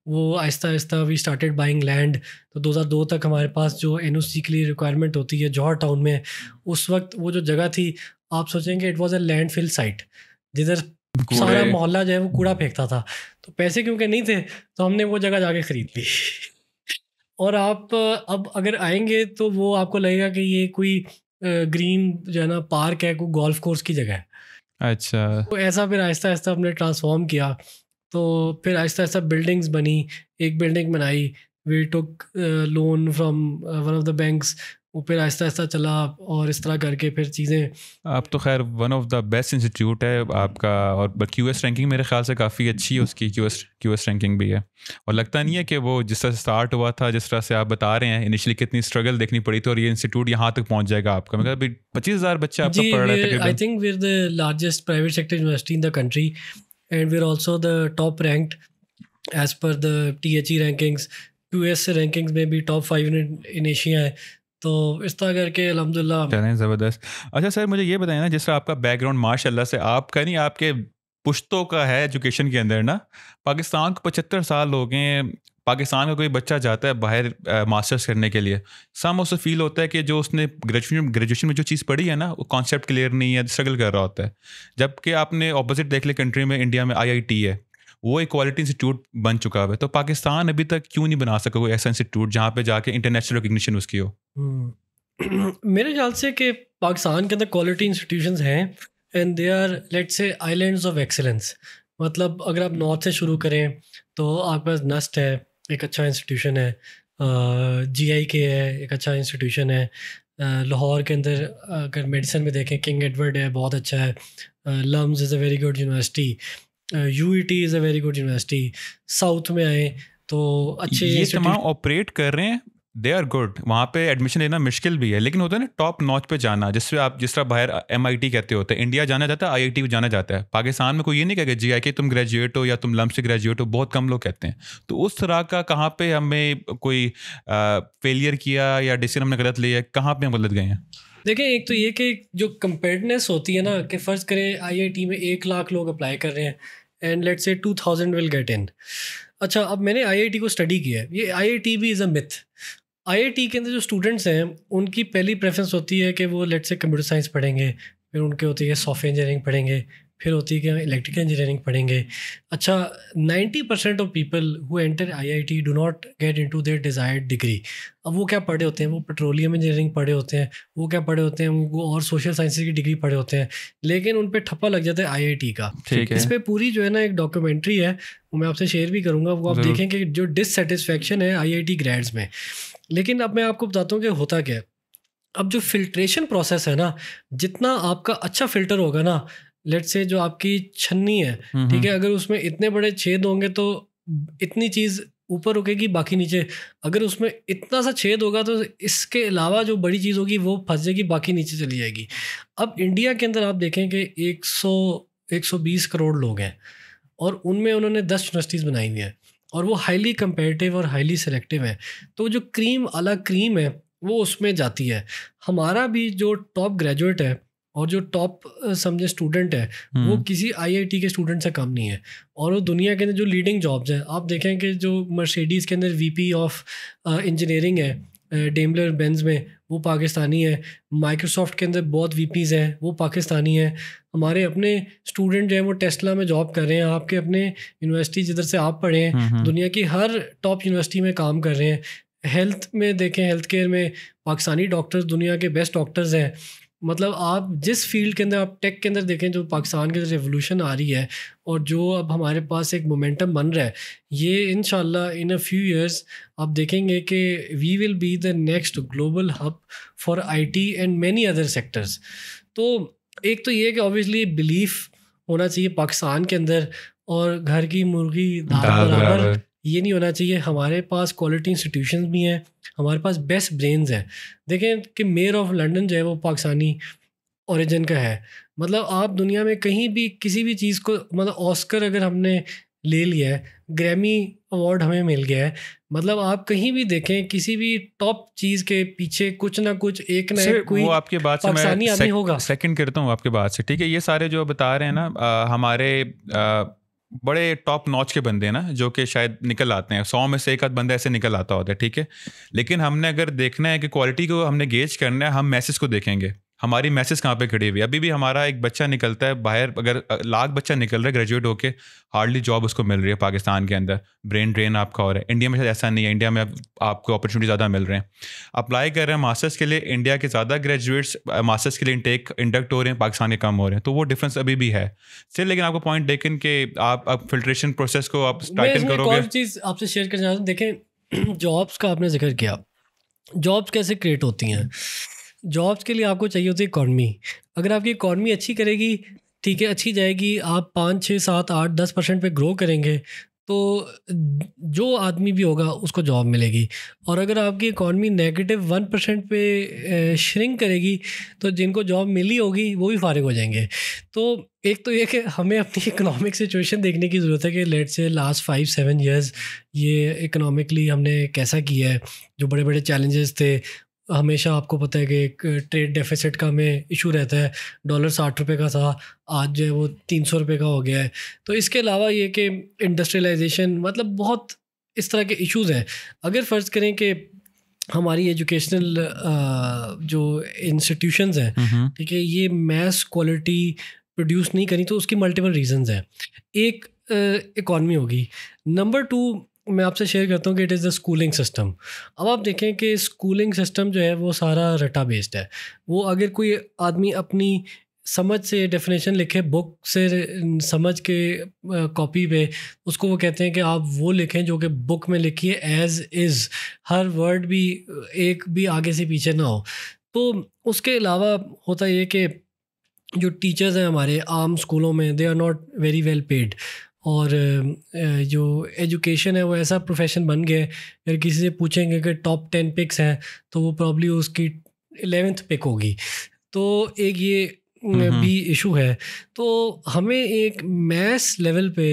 वो आहिस्ता आहिस्ता वी स्टार्टेड बाइंग लैंड तो 2002 तक हमारे पास जो एन के लिए रिक्वायरमेंट होती है जौहर टाउन में उस वक्त वो जो जगह थी आप सोचेंगे it was a landfill site जिधर सारा मोहल्ला जो है वो कूड़ा फेंकता था तो पैसे क्योंकि नहीं थे तो हमने वो जगह जाके खरीद ली [laughs] और आप अब अगर आएंगे तो वो आपको लगेगा कि ये कोई ग्रीन जो है ना पार्क है कोई गोल्फ कोर्स की जगह है अच्छा तो ऐसा फिर आहिस्ता आहिस्ता हमने ट्रांसफॉर्म किया तो फिर आहिस्ता आहिस्ता बिल्डिंग्स बनी एक बिल्डिंग बनाई we took loan from one of the banks वो फिर आहिस्ता आहिस्ता चला और इस तरह करके फिर चीज़ें आप तो खैर one of the best institute है आपका और क्यू एस रैंकिंग मेरे ख्याल से काफ़ी अच्छी है उसकी Q S Q S ranking भी है और लगता नहीं है कि वो जिस तरह से स्टार्ट हुआ था जिस तरह से आप बता रहे हैं इनिशियली कितनी स्ट्रगल देखनी पड़ी थी और ये इंस्टीट्यूट यहाँ तक पहुँच जाएगा आपका मतलब अभी पच्चीस हज़ार बच्चे आपको पढ़ रहे थे I think we're the largest private sector university in the country and we're also the top ranked as per the T H E rankings Q S rankings में भी टॉप फाइव इन एशिया है तो इस तरह करके अलहमदिल्ला चलें ज़बरदस्त अच्छा सर मुझे ये बताया ना जिस तरह आपका बैकग्राउंड माशाल्लाह से आपका नहीं आपके पुश्तों का है एजुकेशन के अंदर ना पाकिस्तान को पचहत्तर साल हो गए पाकिस्तान का कोई बच्चा जाता है बाहर मास्टर्स करने के लिए सम उसे फील होता है कि जो उसने ग्रेजुएशन ग्रेजुएशन में जो चीज़ पढ़ी है ना वो कॉन्सेप्ट क्लियर नहीं है स्ट्रगल कर रहा होता है जबकि आपने ऑपोजिट देख लिया कंट्री में इंडिया में आईआईटी है वो एक क्वालिटी इंस्टीट्यूट बन चुका है तो पाकिस्तान अभी तक क्यों नहीं बना सका कोई ऐसा इंस्टीट्यूट जहाँ पे जाके इंटरनेशनल रिकग्निशन उसकी हो हम्म। [clears throat] मेरे ख्याल से कि पाकिस्तान के अंदर क्वालिटी इंस्टीट्यूशंस हैं and they are let's say islands of excellence मतलब अगर आप नॉर्थ से शुरू करें तो आपके पास नस्ट है एक अच्छा इंस्टीट्यूशन है जी आई के है एक अच्छा इंस्टीट्यूशन है लाहौर के अंदर अगर मेडिसिन में देखें किंग एडवर्ड है बहुत अच्छा है LUMS is a very good university U is a very good university south में आए तो अच्छे ये तमाम ऑपरेट कर रहे हैं दे आर गुड वहाँ पे एडमिशन लेना मुश्किल भी है लेकिन होता है ना टॉप नॉच पे जाना जिससे आप जिस तरह बाहर एम कहते होते हैं इंडिया जाना जाता है आई आई जाना जाता है पाकिस्तान में कोई ये नहीं कहेगा जी आई के तुम ग्रेजुएट हो या तुम लम्ब से ग्रेजुएट हो बहुत कम लोग कहते हैं तो उस तरह का कहाँ पे हमें कोई फेलियर uh, किया या डिसीजन हमने गलत लिया कहाँ पे हम गलत गए हैं देखें एक तो ये कि जो कम्पेटनेस होती है ना कि फ़र्ज़ करें आईआईटी में एक लाख लोग अप्लाई कर रहे हैं and let's say two thousand will get in अच्छा अब मैंने आईआईटी को स्टडी किया है ये आईआईटी भी इज़ अ मिथ आईआईटी के अंदर जो स्टूडेंट्स हैं उनकी पहली प्रेफरेंस होती है कि वो लेट से कंप्यूटर साइंस पढ़ेंगे फिर उनके होती है सॉफ्टवेयर इंजीनियरिंग पढ़ेंगे फिर होती है कि हम इलेक्ट्रिकल इंजीनियरिंग पढ़ेंगे अच्छा ninety percent of people who enter IIT do not get into their desired degree अब वो क्या पढ़े होते हैं वो पेट्रोलियम इंजीनियरिंग पढ़े होते हैं वो क्या पढ़े होते हैं वो और सोशल साइंस की डिग्री पढ़े होते हैं लेकिन उन पर ठप्पा लग जाता है आई का ठीक है इस पर पूरी जो है ना एक डॉक्यूमेंट्री है वो मैं आपसे शेयर भी करूँगा वो आप देखें कि जो डिससेटिस्फेक्शन है आई ग्रेड्स में लेकिन अब मैं आपको बताता हूँ कि होता क्या है अब जो फिल्ट्रेशन प्रोसेस है ना जितना आपका अच्छा फिल्टर होगा ना लेट से जो आपकी छन्नी है हम्म, ठीक है हम्म। अगर उसमें इतने बड़े छेद होंगे तो इतनी चीज़ ऊपर रुकेगी बाकी नीचे अगर उसमें इतना सा छेद होगा तो इसके अलावा जो बड़ी चीज़ होगी वो फंस जाएगी बाकी नीचे चली जाएगी अब इंडिया के अंदर आप देखें कि 100 120 करोड़ लोग हैं और उनमें उन्होंने 10 यूनिवर्सिटीज़ बनाई हुई हैं और वो हाईली कंपेटिव और हाईली सेलेक्टिव है तो जो क्रीम अला क्रीम है वो उसमें जाती है हमारा भी जो टॉप ग्रेजुएट है और जो टॉप समझे स्टूडेंट है वो हम्म। किसी आईआईटी के स्टूडेंट से कम नहीं है और वो दुनिया के अंदर जो लीडिंग जॉब्स हैं आप देखें कि जो मर्सिडीज़ के अंदर वीपी ऑफ इंजीनियरिंग है डेमलर बेंज में वो पाकिस्तानी है माइक्रोसॉफ्ट के अंदर बहुत पीज़ हैं वो पाकिस्तानी हैं हमारे अपने स्टूडेंट जो हैं वो टेस्ला में जॉब कर रहे हैं आपके अपने यूनिवर्सिटी जिधर से आप पढ़े हैं हम्म, हम्म। दुनिया की हर टॉप यूनिवर्सिटी में काम कर रहे हैं हेल्थ में देखें हेल्थ केयर में पाकिस्तानी डॉक्टर्स दुनिया के बेस्ट डॉक्टर्स हैं मतलब आप जिस फील्ड के अंदर आप टेक के अंदर देखें जो पाकिस्तान के अंदर रेवोल्यूशन आ रही है और जो अब हमारे पास एक मोमेंटम बन रहा है ये इन इन अ फ्यू ईयर्स आप देखेंगे कि we will be the next global hub for IT and many other sectors तो एक तो ये कि ऑब्वियसली बिलीफ होना चाहिए पाकिस्तान के अंदर और घर की मुर्गी दाल बराबर ये नहीं होना चाहिए हमारे पास क्वालिटी इंस्टीट्यूशन भी हैं हमारे पास बेस्ट ब्रेन्स हैं देखें कि मेयर ऑफ लंडन जो है वो पाकिस्तानी औरिजन का है मतलब आप दुनिया में कहीं भी किसी भी चीज़ को मतलब ऑस्कर अगर हमने ले लिया है ग्रैमी अवार्ड हमें मिल गया है मतलब आप कहीं भी देखें किसी भी टॉप चीज के पीछे कुछ ना कुछ एक ना एक कोई आपके बात से मैं सेक, होगा सेकंड करता हूँ आपके बात से ठीक है ये सारे जो बता रहे हैं ना आ, हमारे आ, बड़े टॉप नॉच के बंदे हैं ना जो कि शायद निकल आते हैं सौ में से एक आध बंदा ऐसे निकल आता होता है ठीक है लेकिन हमने अगर देखना है कि क्वालिटी को हमने गेज करना है हम मैसेज को देखेंगे हमारी मैसेज कहाँ पे खड़ी हुई है अभी भी हमारा एक बच्चा निकलता है बाहर अगर लाख बच्चा निकल रहा है ग्रेजुएट होके हार्डली जॉब उसको मिल रही है पाकिस्तान के अंदर ब्रेन ड्रेन आपका हो रहा है इंडिया में शायद ऐसा नहीं है इंडिया में आपको अपॉर्चुनिटी ज़्यादा मिल रहे हैं अप्लाई कर रहे हैं मास्टर्स के लिए इंडिया के ज़्यादा ग्रेजुएट्स मास्टर्स के लिए इंटेक इंडक्ट हो रहे हैं पाकिस्तान के कम हो रहे हैं तो वो डिफरेंस अभी भी है सिर्फ लेकिन आपको पॉइंट देखें कि आप अब फिल्ट्रेशन प्रोसेस को आप स्टार्ट करोगे चीज़ आपसे शेयर करना देखें जॉब्स [clears throat] का आपने जिक्र किया जॉब्स कैसे क्रिएट होती हैं जॉब्स के लिए आपको चाहिए होती है इकॉनमी अगर आपकी इकॉनमी अच्छी करेगी ठीक है अच्छी जाएगी आप पाँच छः सात आठ दस परसेंट पर ग्रो करेंगे तो जो आदमी भी होगा उसको जॉब मिलेगी और अगर आपकी इकॉनमी नेगेटिव वन परसेंट पे श्रिंक करेगी तो जिनको जॉब मिली होगी वो भी फारिग हो जाएंगे तो एक तो ये कि हमें अपनी इकोनॉमिक [laughs] सिचुएशन देखने की ज़रूरत है कि let's say last five seven years ये इकोनॉमिकली हमने कैसा किया है जो बड़े बड़े चैलेंजेस थे हमेशा आपको पता है कि एक ट्रेड डेफिसिट का हमें इशू रहता है डॉलर साठ रुपये का था आज जो है वो तीन सौ रुपये का हो गया है तो इसके अलावा ये कि इंडस्ट्रियलाइजेशन मतलब बहुत इस तरह के इश्यूज हैं अगर फ़र्ज़ करें कि हमारी एजुकेशनल जो इंस्टीट्यूशंस हैं हम्म, हम्म। ठीक है ये मैस क्वालिटी प्रोड्यूस नहीं करी तो उसकी मल्टीपल रीजंस हैं एक इकॉनमी होगी नंबर टू मैं आपसे शेयर करता हूँ कि it is the schooling system अब आप देखें कि स्कूलिंग सिस्टम जो है वो सारा रटा बेस्ड है वो अगर कोई आदमी अपनी समझ से डेफिनेशन लिखे बुक से समझ के कॉपी पे उसको वो कहते हैं कि आप वो लिखें जो कि बुक में लिखी है एज इज़ हर वर्ड भी एक भी आगे से पीछे ना हो तो उसके अलावा होता ये कि जो टीचर्स हैं हमारे आम स्कूलों में they are not very well paid और जो एजुकेशन है वो ऐसा प्रोफेशन बन गया है अगर किसी से पूछेंगे कि टॉप टेन पिक्स हैं तो वो प्रॉब्ली उसकी एलेवेंथ पिक होगी तो एक ये हम्म, भी इशू हम्म। है तो हमें एक मैस लेवल पे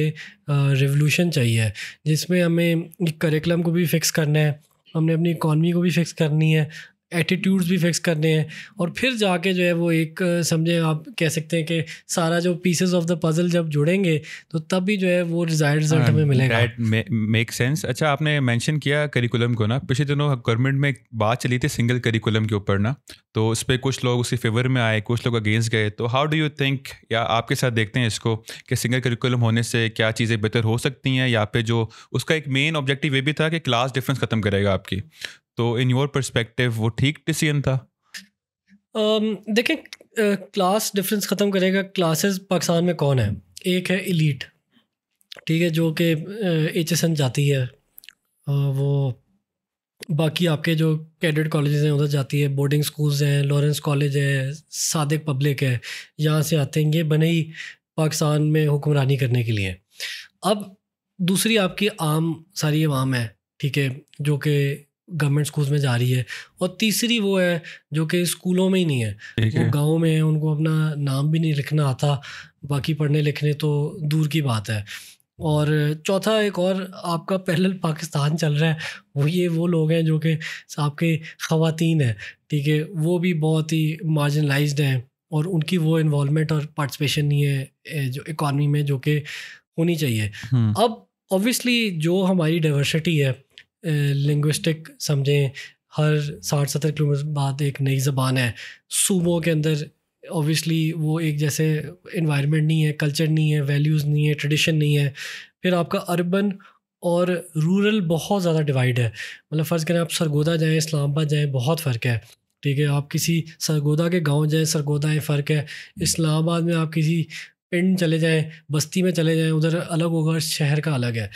रेवोल्यूशन चाहिए जिसमें हमें करिकुलम को भी फिक्स करना है हमने अपनी इकॉनमी को भी फिक्स करनी है एटीट्यूड्स भी फिक्स करने हैं और फिर जाके जो है वो एक समझे आप कह सकते हैं कि सारा जो पीसेस ऑफ द पजल जब जुड़ेंगे तो तब भी जो है वो डिजायर रिजल्ट हमें मिलेगा मेक सेंस अच्छा आपने मेंशन किया करिकुलम को ना पिछले दिनों गवर्नमेंट में बात चली थी सिंगल करिकुलम के ऊपर ना तो उस पर कुछ लोग उसके फेवर में आए कुछ लोग अगेंस्ट गए तो हाउ डू यू थिंक या आपके साथ देखते हैं इसको कि सिंगल करिकुलम होने से क्या चीज़ें बेहतर हो सकती हैं या पे जो उसका एक मेन ऑब्जेक्टिव ये भी था कि क्लास डिफरेंस ख़त्म करेगा आपकी तो इन योर परस्पेक्टिव वो ठीक डिसीजन था um, देखें क्लास डिफरेंस ख़त्म करेगा क्लासेस पाकिस्तान में कौन है एक है इलीट ठीक है जो कि एच एस एन जाती है uh, वो बाकी आपके जो कैडेट कॉलेजेस हैं उधर जाती है बोर्डिंग स्कूल्स हैं लॉरेंस कॉलेज है सादिक पब्लिक है यहाँ से आते हैं ये बने ही पाकिस्तान में हुक्मरानी करने के लिए अब दूसरी आपकी आम सारी आवाम है ठीक है जो कि गवर्नमेंट स्कूल्स में जा रही है और तीसरी वो है जो कि स्कूलों में ही नहीं है वो गाँव में है उनको अपना नाम भी नहीं लिखना आता बाकी पढ़ने लिखने तो दूर की बात है और चौथा एक और आपका पैरेलल पाकिस्तान चल रहा है वो ये वो लोग हैं जो कि आपके ख़वातीन हैं ठीक है वो भी बहुत ही मार्जिनलाइज्ड हैं और उनकी वो इन्वॉलमेंट और पार्टिसिपेशन नहीं है जो इकॉनमी में जो कि होनी चाहिए हम्म। अब ऑब्वियसली जो हमारी डाइवर्सिटी है लिंग्विस्टिक समझें हर साठ सत्तर किलोमीटर बाद एक नई ज़बान है सूबों के अंदर ओबियसली वो एक जैसे इन्वायरमेंट नहीं है कल्चर नहीं है वैल्यूज़ नहीं है ट्रेडिशन नहीं है फिर आपका अर्बन और रूरल बहुत ज़्यादा डिवाइड है मतलब फ़र्ज़ करें आप सरगोदा जाएँ इस्लामाबाद जाएँ बहुत फ़र्क है ठीक है आप किसी सरगोदा के गांव जाएँ सरगोदा फ़र्क है इस्लामाबाद में आप किसी पिंड चले जाएँ बस्ती में चले जाएँ उधर अलग होगा शहर का अलग है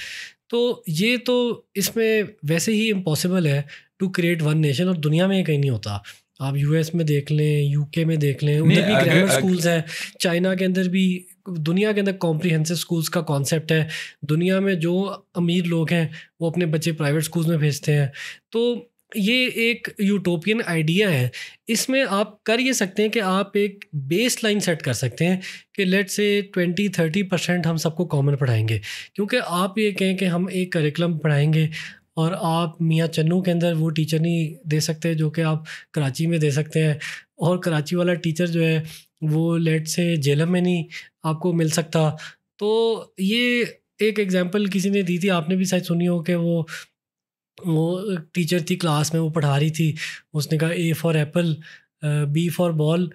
तो ये तो इसमें वैसे ही इम्पॉसिबल है टू क्रिएट वन नेशन और दुनिया में कहीं नहीं होता आप यूएस में देख लें यूके में देख लें उधर भी ग्रामर स्कूल्स हैं चाइना के अंदर भी दुनिया के अंदर कॉम्प्रिहेंसिव स्कूल्स का कॉन्सेप्ट है दुनिया में जो अमीर लोग हैं वो अपने बच्चे प्राइवेट स्कूल्स में भेजते हैं तो ये एक यूटोपियन आइडिया है इसमें आप कर ये सकते हैं कि आप एक बेस लाइन सेट कर सकते हैं कि लेट से ट्वेंटी थर्टी परसेंट हम सबको कॉमन पढ़ाएंगे क्योंकि आप ये कहें कि हम एक करिकुलम पढ़ाएंगे और आप मियाँ चन्नू के अंदर वो टीचर नहीं दे सकते जो कि आप कराची में दे सकते हैं और कराची वाला टीचर जो है वो लेट से जेलम में नहीं आपको मिल सकता तो ये एक एग्ज़ाम्पल किसी ने दी थी आपने भी शायद सुनी हो कि वो वो टीचर थी क्लास में वो पढ़ा रही थी उसने कहा A for apple B for ball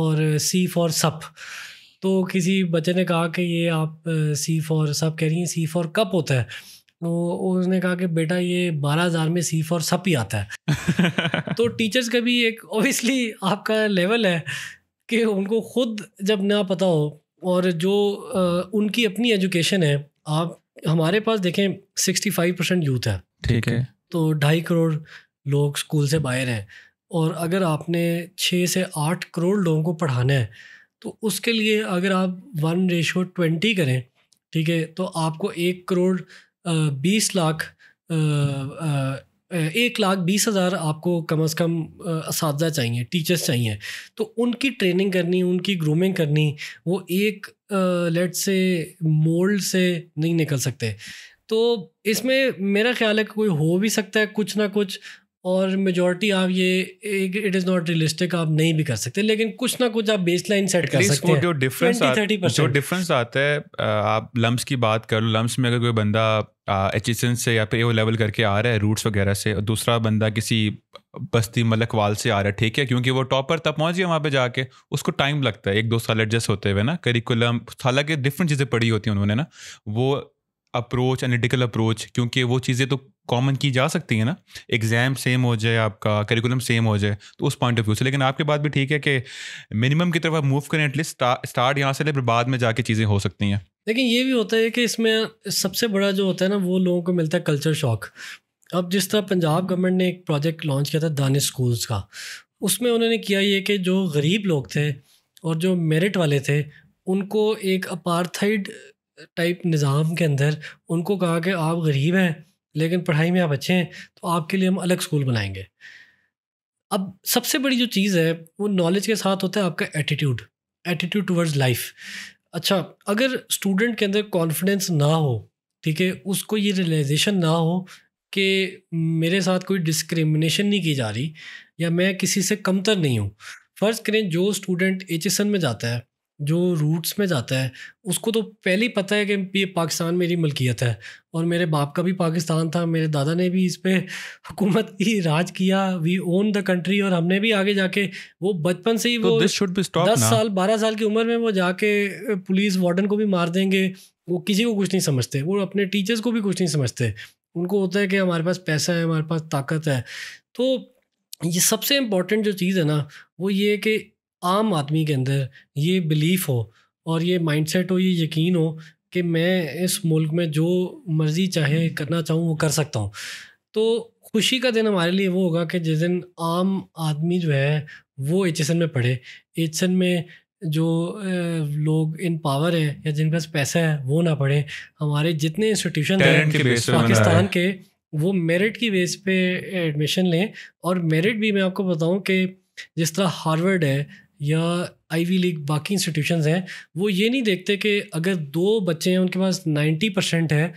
और सी फॉर सप तो किसी बच्चे ने कहा कि ये आप सी फॉर सप कह रही हैं सी फॉर कप होता है वो उसने कहा कि बेटा ये बारह हज़ार में सी फॉर सप ही आता है [laughs] तो टीचर्स का भी एक ओबियसली आपका लेवल है कि उनको खुद जब ना पता हो और जो आ, उनकी अपनी एजुकेशन है आप हमारे पास देखें सिक्सटी फाइव परसेंट यूथ है ठीक है तो ढाई करोड़ लोग स्कूल से बाहर हैं और अगर आपने छः से आठ करोड़ लोगों को पढ़ाना है तो उसके लिए अगर आप वन रेशो ट्वेंटी करें ठीक है तो आपको एक करोड़ बीस लाख एक लाख बीस हज़ार आपको कम अज़ कम इस चाहिए टीचर्स चाहिए तो उनकी ट्रेनिंग करनी उनकी ग्रूमिंग करनी वो एक लेट से मोल्ड से नहीं निकल सकते तो इसमें मेरा ख्याल है कि कोई हो भी सकता है कुछ ना कुछ और मेजोरिटी आप ये इट इज़ नॉट रियलिस्टिक आप नहीं भी कर सकते लेकिन कुछ ना कुछ आप बेस लाइन सेट कर सकते हैं जो डिफरेंस जो डिफरेंस आता है आप लम्स की बात कर लो लम्स में अगर कोई बंदा एच से या फिर ए लेवल करके आ रहा है रूट्स वगैरह से और दूसरा बंदा किसी बस्ती मलकवाल से आ रहा है ठीक है क्योंकि वो टॉपर तब पहुँच गया वहाँ पर जाके उसको टाइम लगता है एक दो साल एडजस्ट होते हुए ना करिकुलम हालांकि डिफरेंट चीज़ें पढ़ी होती हैं उन्होंने ना वो अप्रोच एनालिटिकल अप्रोच क्योंकि वो चीज़ें तो कॉमन की जा सकती है ना एग्ज़ाम सेम हो जाए आपका करिकुलम सेम हो जाए तो उस पॉइंट ऑफ व्यू से लेकिन आपके बात भी ठीक है कि मिनिमम की तरफ आप मूव करें एटलीस्ट स्टार्ट यहाँ से ले फिर बाद में जाके चीज़ें हो सकती हैं लेकिन ये भी होता है कि इसमें सबसे बड़ा जो होता है ना वो लोगों को मिलता है कल्चर शॉक अब जिस तरह पंजाब गवर्नमेंट ने एक प्रोजेक्ट लॉन्च किया था दानिश स्कूल्स का उसमें उन्होंने किया ये कि जो गरीब लोग थे और जो मेरिट वाले थे उनको एक अपारथाइड टाइप निज़ाम के अंदर उनको कहा कि आप गरीब हैं लेकिन पढ़ाई में आप अच्छे हैं तो आपके लिए हम अलग स्कूल बनाएंगे अब सबसे बड़ी जो चीज़ है वो नॉलेज के साथ होता है आपका एटीट्यूड एटीट्यूड टूवर्ड्स लाइफ अच्छा अगर स्टूडेंट के अंदर कॉन्फिडेंस ना हो ठीक है उसको ये रियलाइजेशन ना हो कि मेरे साथ कोई डिस्क्रिमिनेशन नहीं की जा रही या मैं किसी से कमतर नहीं हूँ फ़र्ज़ करें जो स्टूडेंट एच में जाता है जो रूट्स में जाता है उसको तो पहले ही पता है कि ये पाकिस्तान मेरी मलकियत है और मेरे बाप का भी पाकिस्तान था मेरे दादा ने भी इस पर हुकूमत की राज किया वी ओन द कंट्री और हमने भी आगे जाके वो बचपन से ही तो वो दस साल बारह साल की उम्र में वो जाके पुलिस वार्डन को भी मार देंगे वो किसी को कुछ नहीं समझते वो अपने टीचर्स को भी कुछ नहीं समझते उनको होता है कि हमारे पास पैसा है हमारे पास ताकत है तो ये सबसे इम्पॉर्टेंट जो चीज़ है ना वो ये कि आम आदमी के अंदर ये बिलीफ हो और ये माइंडसेट हो ये यकीन हो कि मैं इस मुल्क में जो मर्ज़ी चाहे करना चाहूँ वो कर सकता हूँ तो खुशी का दिन हमारे लिए वो होगा कि जिस दिन आम आदमी जो है वो एच में पढ़े एच में जो लोग इन पावर हैं या जिनके पास पैसा है वो ना पढ़े हमारे जितने इंस्टीट्यूशन हैं पाकिस्तान के वो मेरिट की बेस पे एडमिशन लें और मेरिट भी मैं आपको बताऊं कि जिस तरह हार्वर्ड है या आईवी लीग बाकी इंस्टीट्यूशन हैं वो ये नहीं देखते कि अगर दो बच्चे हैं उनके पास नाइन्टी परसेंट है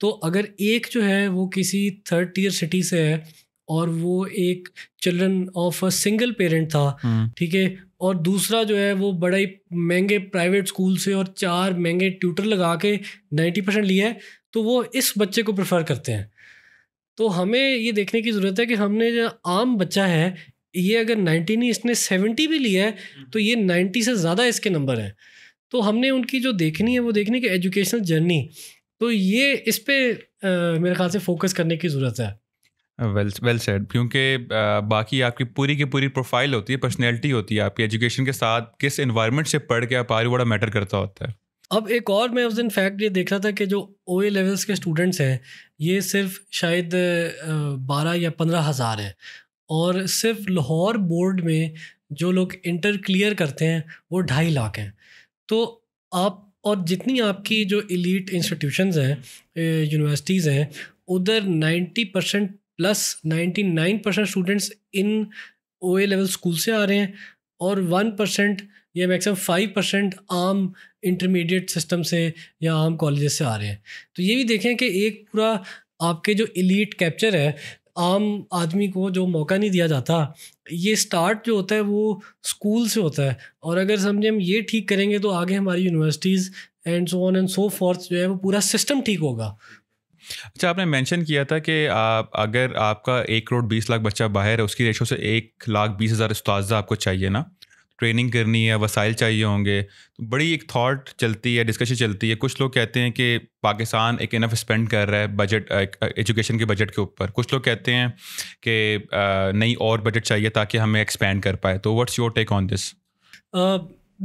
तो अगर एक जो है वो किसी थर्ड टीयर सिटी से है और वो एक children of a single parent था हम्म। ठीक है और दूसरा जो है वो बड़ा ही महंगे प्राइवेट स्कूल से और चार महंगे ट्यूटर लगा के नाइन्टी परसेंट लिया है तो वो इस बच्चे को प्रेफर करते हैं तो हमें ये देखने की ज़रूरत है कि हमने जो आम बच्चा है ये अगर नाइन्टी नहीं इसने सेवेंटी भी लिया है हम्म। तो ये नाइन्टी से ज़्यादा इसके नंबर हैं तो हमने उनकी जो देखनी है वो देखनी कि एजुकेशनल जर्नी तो ये इस पर मेरे ख्याल से फोकस करने की ज़रूरत है वेल वेल सेड क्योंकि बाकी आपकी पूरी की पूरी प्रोफाइल होती है पर्सनैलिटी होती है आपकी एजुकेशन के साथ किस इन्वायरमेंट से पढ़ के आप आ रही बड़ा मैटर करता होता है अब एक और मैं उस दिन फैक्ट ये देख रहा था कि जो ओ ए लेवल्स के स्टूडेंट्स हैं ये सिर्फ शायद बारह या पंद्रह हज़ार हैं और सिर्फ लाहौर बोर्ड में जो लोग इंटर क्लियर करते हैं वो ढाई लाख हैं तो आप और जितनी आपकी जो इलीट इंस्टीट्यूशंस हैं यूनिवर्सिटीज़ हैं उधर 90 percent plus 99 percent students in O A level school से आ रहे हैं और वन परसेंट या मैक्सिमम फाइव परसेंट आम इंटरमीडिएट सिस्टम से या आम कॉलेज से आ रहे हैं तो ये भी देखें कि एक पूरा आपके जो इलीट कैप्चर है आम आदमी को जो मौका नहीं दिया जाता ये स्टार्ट जो होता है वो स्कूल से होता है और अगर समझे हम ये ठीक करेंगे तो आगे हमारी universities and so on and so forth जो है वो पूरा सिस्टम ठीक होगा अच्छा आपने मेंशन किया था कि आप अगर आपका एक करोड़ बीस लाख बच्चा बाहर है उसकी रेशो से एक लाख बीस हज़ार उस्ताजा आपको चाहिए ना ट्रेनिंग करनी है वसाइल चाहिए होंगे तो बड़ी एक थाट चलती है डिस्कशन चलती है कुछ लोग कहते हैं कि पाकिस्तान एक इनफ स्पेंड कर रहा है बजट एजुकेशन के बजट के ऊपर कुछ लोग कहते हैं कि नई और बजट चाहिए ताकि हमें एक्सपेंड कर पाए तो what's your take on this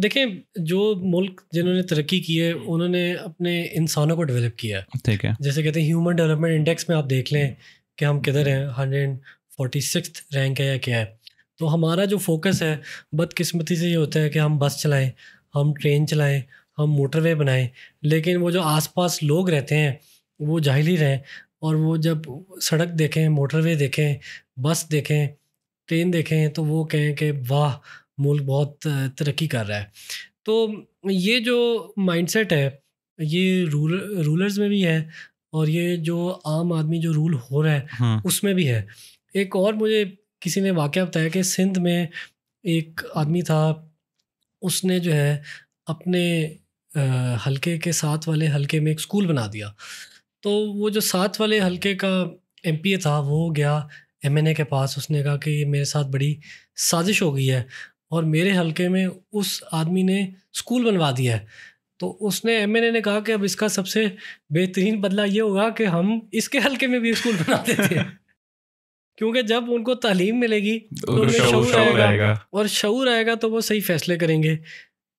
देखें जो मुल्क जिन्होंने तरक्की की है उन्होंने अपने इंसानों को डेवलप किया है ठीक है जैसे कहते हैं ह्यूमन डेवलपमेंट इंडेक्स में आप देख लें कि हम किधर हैं हंड्रेड फोर्टी सिक्स रैंक है या क्या है तो हमारा जो फोकस है बदकिस्मती से ये होता है कि हम बस चलाएं हम ट्रेन चलाएं हम मोटरवे बनाएं लेकिन वो जो आसपास लोग रहते हैं वो जाहली रहें और वो जब सड़क देखें मोटरवे देखें बस देखें ट्रेन देखें तो वो कहें कि वाह मुल्क बहुत तरक्की कर रहा है तो ये जो माइंडसेट है ये रूल रूलर्स में भी है और ये जो आम आदमी जो रूल हो रहा है हाँ। उसमें भी है एक और मुझे किसी ने वाक़ बताया कि सिंध में एक आदमी था उसने जो है अपने हलके के साथ वाले हलके में एक स्कूल बना दिया तो वो जो साथ वाले हलके का एम था वो गया एम के पास उसने कहा कि मेरे साथ बड़ी साजिश हो गई है और मेरे हलके में उस आदमी ने स्कूल बनवा दिया है तो उसने एम ने कहा कि अब इसका सबसे बेहतरीन बदला ये होगा कि हम इसके हलके में भी स्कूल बना देते हैं [laughs] क्योंकि जब उनको तालीम मिलेगी तो उनमें शऊर आएगा और शऊर आएगा तो वो सही फैसले करेंगे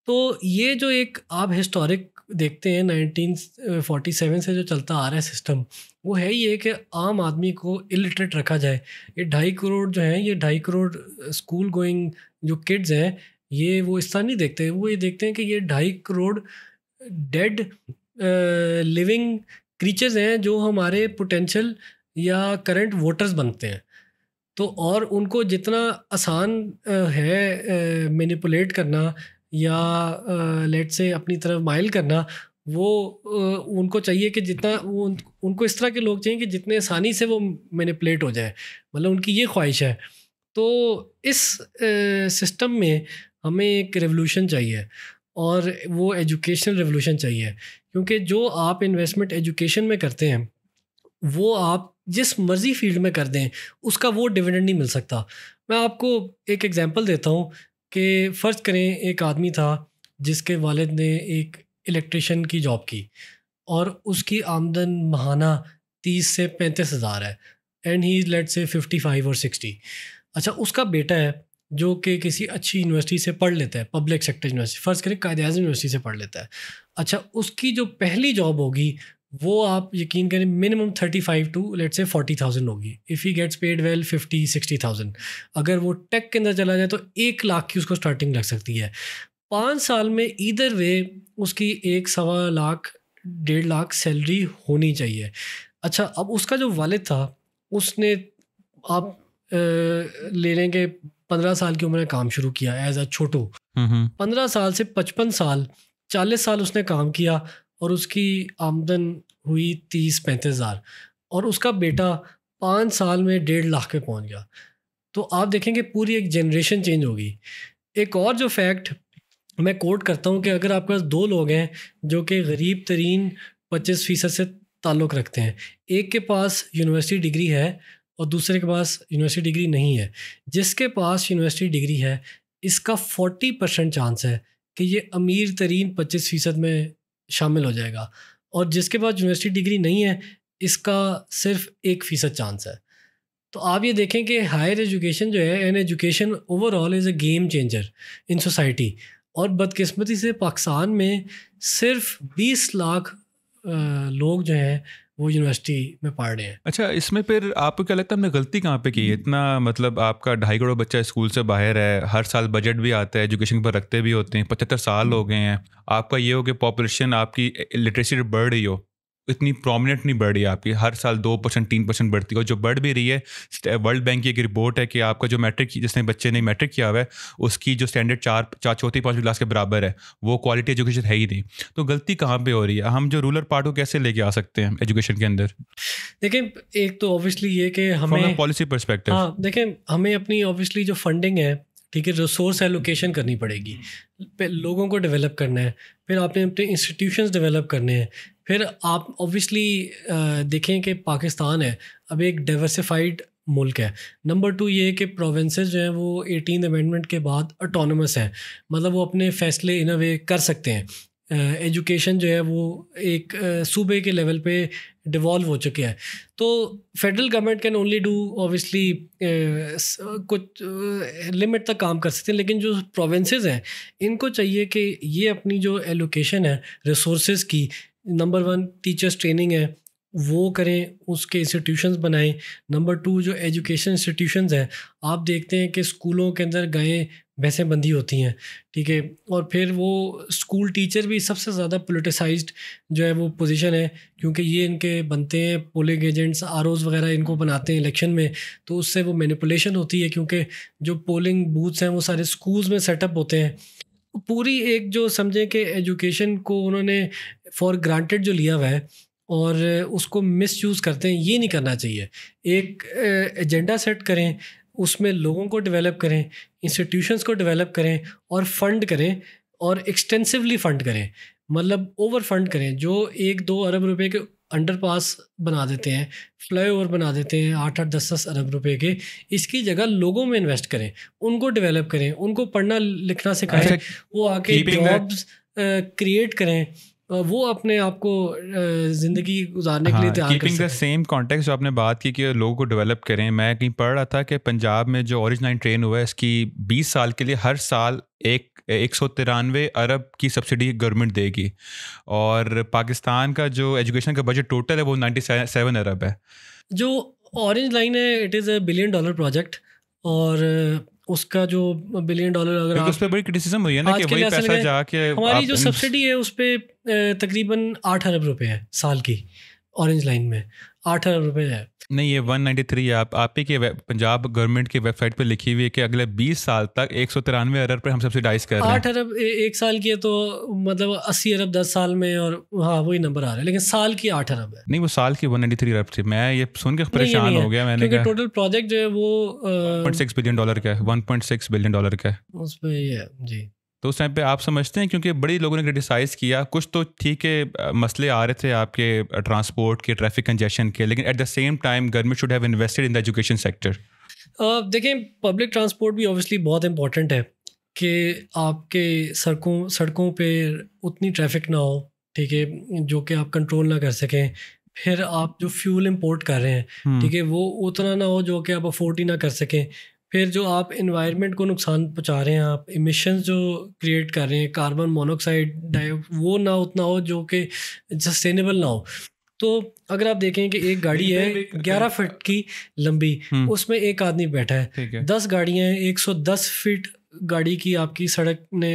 तो ये जो एक आप हिस्टोरिक देखते हैं 1947 से जो चलता आ रहा है सिस्टम वो है ये कि आम आदमी को इलिटरेट रखा जाए ये ढाई करोड़ जो हैं ये ढाई करोड़ स्कूल गोइंग जो किड्स हैं ये वो इस तरह नहीं देखते वो ये देखते हैं कि ये ढाई करोड़ डेड लिविंग क्रीचर्स हैं जो हमारे पोटेंशियल या करंट वोटर्स बनते हैं तो और उनको जितना आसान है मैनिपुलेट करना या लेट से अपनी तरफ माइल करना वो उनको चाहिए कि जितना वो उनको इस तरह के लोग चाहिए कि जितने आसानी से वो मैनिपुलेट हो जाए मतलब उनकी ये ख्वाहिश है तो इस सिस्टम में हमें एक रेवोल्यूशन चाहिए और वो एजुकेशनल रेवोल्यूशन चाहिए क्योंकि जो आप इन्वेस्टमेंट एजुकेशन में करते हैं वो आप जिस मर्जी फील्ड में कर दें उसका वो डिविडेंड नहीं मिल सकता मैं आपको एक एग्ज़ाम्पल देता हूँ कि फ़र्ज़ करें एक आदमी था जिसके वालिद ने एक इलेक्ट्रिशन की जॉब की और उसकी आमदन महाना तीस से पैंतीस हज़ार है and he let's say fifty five और सिक्सटी अच्छा उसका बेटा है जो कि किसी अच्छी यूनिवर्सिटी से पढ़ लेता है पब्लिक सेक्टर यूनिवर्सिटी फ़र्ज़ करें कायद अजम यूनिवर्सिटी से पढ़ लेता है अच्छा उसकी जो पहली जॉब होगी वो आप यकीन करें minimum thirty five to let's say forty thousand होगी if he gets paid well fifty sixty thousand अगर वो टेक के अंदर चला जाए तो एक लाख की उसको स्टार्टिंग लग सकती है पाँच साल में इधर वे उसकी एक सवा लाख डेढ़ लाख सैलरी होनी चाहिए अच्छा अब उसका जो वालद था उसने आप ले लें कि पंद्रह साल की उम्र में काम शुरू किया एज अ छोटू हम्म, हम्म। पंद्रह साल से पचपन साल चालीस साल उसने काम किया और उसकी आमदन हुई तीस पैंतीस हज़ार और उसका बेटा पाँच साल में डेढ़ लाख पे पहुंच गया तो आप देखेंगे पूरी एक जनरेशन चेंज होगी एक और जो फैक्ट मैं कोट करता हूँ कि अगर आपके पास दो लोग हैं जो कि गरीब तरीन पच्चीस फ़ीसद से ताल्लुक़ रखते हैं एक के पास यूनिवर्सिटी डिग्री है और दूसरे के पास यूनिवर्सिटी डिग्री नहीं है जिसके पास यूनिवर्सिटी डिग्री है इसका फोर्टी परसेंट चांस है कि ये अमीर तरीन पच्चीस फ़ीसद में शामिल हो जाएगा और जिसके पास यूनिवर्सिटी डिग्री नहीं है इसका सिर्फ एक फ़ीसद चांस है तो आप ये देखें कि हायर एजुकेशन जो है and education overall is a game changer in society और बदकिस्मती से पाकिस्तान में सिर्फ 20 लाख लोग जो हैं वो यूनिवर्सिटी में पढ़ रहे हैं अच्छा इसमें फिर आपको क्या लगता है हमने गलती कहाँ पे की है हम्म। इतना मतलब आपका ढाई करोड़ बच्चा स्कूल से बाहर है हर साल बजट भी आता है एजुकेशन पर रखते भी होते हैं पचहत्तर साल हम्म। हो गए हैं आपका ये हो कि पॉपुलेशन आपकी लिटरेसी बढ़ रही हो इतनी प्रोमिनेंट नहीं बढ़ रही है आपकी हर साल दो परसेंट तीन परसेंट बढ़ती है और जो बढ़ भी रही है वर्ल्ड बैंक की एक रिपोर्ट है कि आपका जो मैट्रिक जिसने बच्चे ने मैट्रिक किया हुआ है उसकी जो स्टैंडर्ड चार चार चौथी पाँचवीं क्लास के बराबर है वो क्वालिटी एजुकेशन है ही नहीं तो गलती कहाँ पर हो रही है हम जो रूरल पार्ट को कैसे लेके आ सकते हैं एजुकेशन के अंदर देखें एक तो ऑब्वियसली ये कि हमें पॉलिसी परस्पेक्टिव हाँ देखें हमें अपनी ऑब्वियसली जो फंडिंग है ठीक है रिसोर्स एलोकेशन करनी पड़ेगी लोगों को डेवलप करना है फिर आपने अपने इंस्टीट्यूशंस डेवलप करने हैं फिर आप ऑब्वियसली देखें कि पाकिस्तान है अब एक डाइवर्सिफाइड मुल्क है नंबर टू ये कि प्रोविंसेस जो हैं वो एटीन अमेंडमेंट के बाद अटोनमस हैं मतलब वो अपने फ़ैसले इन अ वे कर सकते हैं एजुकेशन जो है वो एक सूबे के लेवल पे डिवॉल्व हो चुके हैं तो federal government can only do obviously कुछ लिमिट तक काम कर सकते हैं लेकिन जो प्रोविंसेस हैं इनको चाहिए कि ये अपनी जो एलोकेशन है रिसोर्स की नंबर वन टीचर्स ट्रेनिंग है वो करें उसके इंस्टीट्यूशंस बनाएं नंबर टू जो एजुकेशन इंस्टीट्यूशंस हैं आप देखते हैं कि स्कूलों के अंदर गायें भैंसें बंदी होती हैं ठीक है और फिर वो स्कूल टीचर भी सबसे ज़्यादा पोलिटिसाइज्ड जो है वो पोजीशन है क्योंकि ये इनके बनते हैं पोलिंग एजेंट्स आर वगैरह इनको बनाते हैं इलेक्शन में तो उससे वो मैनिपुलेशन होती है क्योंकि जो पोलिंग बूथ्स हैं वो सारे स्कूल्स में सेटअप होते हैं पूरी एक जो समझें कि एजुकेशन को उन्होंने फॉर ग्रांटेड जो लिया हुआ है और उसको मिस यूज़ करते हैं ये नहीं करना चाहिए एक एजेंडा सेट करें उसमें लोगों को डेवलप करें इंस्टीट्यूशंस को डेवलप करें और फंड करें और एक्सटेंसिवली फंड करें मतलब ओवर फंड करें जो एक दो अरब रुपए के अंडर पास बना देते हैं फ्लाई ओवर बना देते हैं आठ आठ दस दस अरब रुपए के इसकी जगह लोगों में इन्वेस्ट करें उनको डेवलप करें उनको पढ़ना लिखना सिखाएं अच्छा, वो आके जॉब्स क्रिएट करें वो अपने आप को ज़िंदगी गुजारने हाँ, के लिए हाँ, तैयार कीपिंग द सेम कॉन्टेक्स्ट जो आपने बात की कि लोगों को डेवलप करें मैं कहीं पढ़ रहा था कि पंजाब में जो ओरिजिनल ट्रेन हुआ है इसकी 20 साल के लिए हर साल एक एक सौ तिरानवे अरब की सब्सिडी गवर्नमेंट देगी और पाकिस्तान का जो एजुकेशन का बजट टोटल है वो नाइन्टी सेवन अरब है जो ऑरेंज लाइन है it is a billion dollar project और उसका जो बिलियन डॉलर अगर आप, उस पर बड़ी क्रिटिसिज्म हुई है ना कि वही पैसा जाके हमारी जो सब्सिडी है उस पर तकरीबन आठ अरब रुपए है साल की ऑरेंज लाइन में आठ हजार रुपये है नहीं ये वन 193 है आप आप ही के पंजाब गवर्नमेंट की वेबसाइट पे लिखी हुई है कि अगले बीस साल तक एक सौ तिरानवे अरब पर हम सबसे डाइस कर रहे हैं आठ अरब एक साल की है तो मतलब अस्सी अरब दस साल में और हाँ वही नंबर आ रहा है लेकिन साल की आठ अरब है नहीं वो साल की वन नाइन्टी थ्री अरब थी मैं ये सुन के परेशान हो गया मैंने कहा टोटल प्रोजेक्ट जो है वो सिक्स बिलियन डॉलर का है one point six billion dollar का है उसमें ये जी तो उस टाइम पे आप समझते हैं क्योंकि बड़ी लोगों ने क्रिटिसाइज़ किया कुछ तो ठीक है मसले आ रहे थे आपके ट्रांसपोर्ट के ट्रैफिक कंजेशन के लेकिन at the same time government should have invested in the education sector देखें पब्लिक ट्रांसपोर्ट भी ऑब्वियसली बहुत इंपॉर्टेंट है कि आपके सड़कों सड़कों पर उतनी ट्रैफिक ना हो ठीक है जो कि आप कंट्रोल ना कर सकें फिर आप जो फ्यूल इंपोर्ट कर रहे हैं हम्म। ठीक है वो उतना ना हो जो कि आप अफोर्ड ही ना कर सकें फिर जो आप इन्वायरमेंट को नुकसान पहुंचा रहे हैं आप इमिशन जो क्रिएट कर रहे हैं कार्बन मोनोक्साइड डाइ वो ना उतना हो जो कि सस्टेनेबल ना हो तो अगर आप देखें कि एक गाड़ी है ग्यारह फीट की लंबी हम्म। उसमें एक आदमी बैठा है दस गाड़ियाँ हैं एक सौ दस फीट गाड़ी की आपकी सड़क ने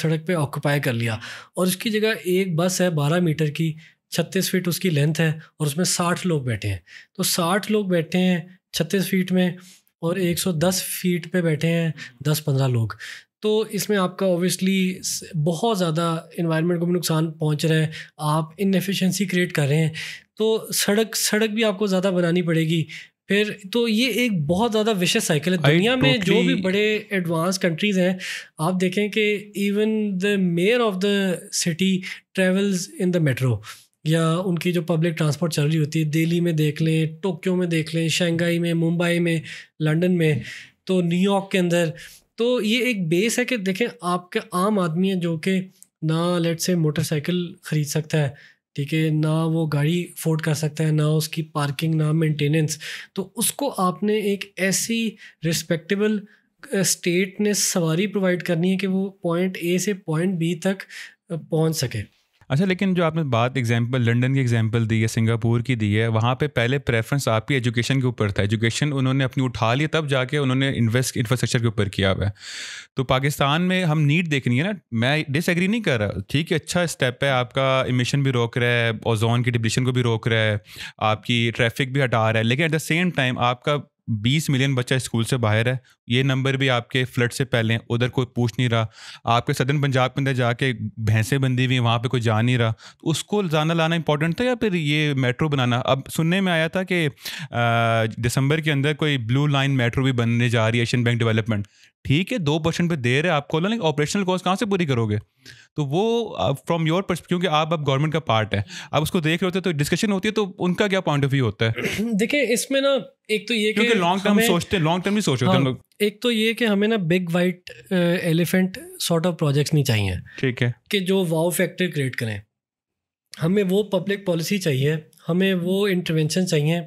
सड़क पे ऑक्यूपाई कर लिया और उसकी जगह एक बस है बारह मीटर की छत्तीस फीट उसकी लेंथ है और उसमें साठ लोग बैठे हैं तो साठ लोग बैठे हैं छत्तीस फीट में और 110 फीट पे बैठे हैं 10-15 लोग तो इसमें आपका ओबियसली बहुत ज़्यादा इन्वायरमेंट को भी नुकसान पहुंच रहा है आप इनफिशेंसी क्रिएट कर रहे हैं तो सड़क सड़क भी आपको ज़्यादा बनानी पड़ेगी फिर तो ये एक बहुत ज़्यादा विशेष साइकिल है दुनिया totally... में जो भी बड़े एडवांस कंट्रीज़ हैं आप देखें कि even the mayor of the city travels in the metro या उनकी जो पब्लिक ट्रांसपोर्ट चल रही होती है दिल्ली में देख लें टोक्यो में देख लें शंघाई में मुंबई में लंदन में तो न्यूयॉर्क के अंदर तो ये एक बेस है कि देखें आपके आम आदमी है जो कि ना लेट से मोटरसाइकिल ख़रीद सकता है ठीक है ना वो गाड़ी अफोर्ड कर सकता है ना उसकी पार्किंग ना मेंटेनेंस तो उसको आपने एक ऐसी रिस्पेक्टेबल स्टेट ने सवारी प्रोवाइड करनी है कि वो पॉइंट ए से पॉइंट बी तक पहुंच सके अच्छा लेकिन जो आपने बात एग्जांपल लंदन की एग्जांपल दी है सिंगापुर की दी है वहाँ पे पहले प्रेफरेंस आपकी एजुकेशन के ऊपर था एजुकेशन उन्होंने अपनी उठा ली तब जाके उन्होंने इन्वेस्ट इंफ्रास्ट्रक्चर के ऊपर किया हुआ है तो पाकिस्तान में हम नीड देखनी है ना मैं डिसएग्री नहीं कर रहा ठीक है अच्छा स्टेप है आपका इमिशन भी रोक रहा है ओजोन की डिप्लीशन को भी रोक रहा है आपकी ट्रैफिक भी हटा रहा है लेकिन एट द सेम टाइम आपका बीस मिलियन बच्चा स्कूल से बाहर है ये नंबर भी आपके फ्लड से पहले उधर कोई पूछ नहीं रहा आपके सदन पंजाब के अंदर जाके भैंसें बंदी हुई वहाँ पे कोई जा नहीं रहा तो उसको जाना लाना इंपॉर्टेंट था या फिर ये मेट्रो बनाना अब सुनने में आया था कि दिसंबर के अंदर कोई ब्लू लाइन मेट्रो भी बनने जा रही है एशियन बैंक डेवलपमेंट ठीक है दो परसेंट पे रहे हैं आपको लेकिन ऑपरेशनल कॉस्ट कहाँ से पूरी करोगे तो वो फ्रॉम योर पर क्योंकि आप अब गवर्नमेंट का पार्ट है आप उसको देख रहे होते हैं तो डिस्कशन होती है तो उनका क्या पॉइंट ऑफ व्यू होता है [clears throat] देखिए इसमें ना एक तो ये क्योंकि लॉन्ग टर्म सोचते हैं लॉन्ग टर्म ही सोचते हैं हाँ, लोग एक तो ये कि हमें ना big white elephant sort of projects नहीं चाहिए ठीक है कि जो वाव फैक्टर क्रिएट करें हमें वो पब्लिक पॉलिसी चाहिए हमें वो इंटरवेंशन चाहिए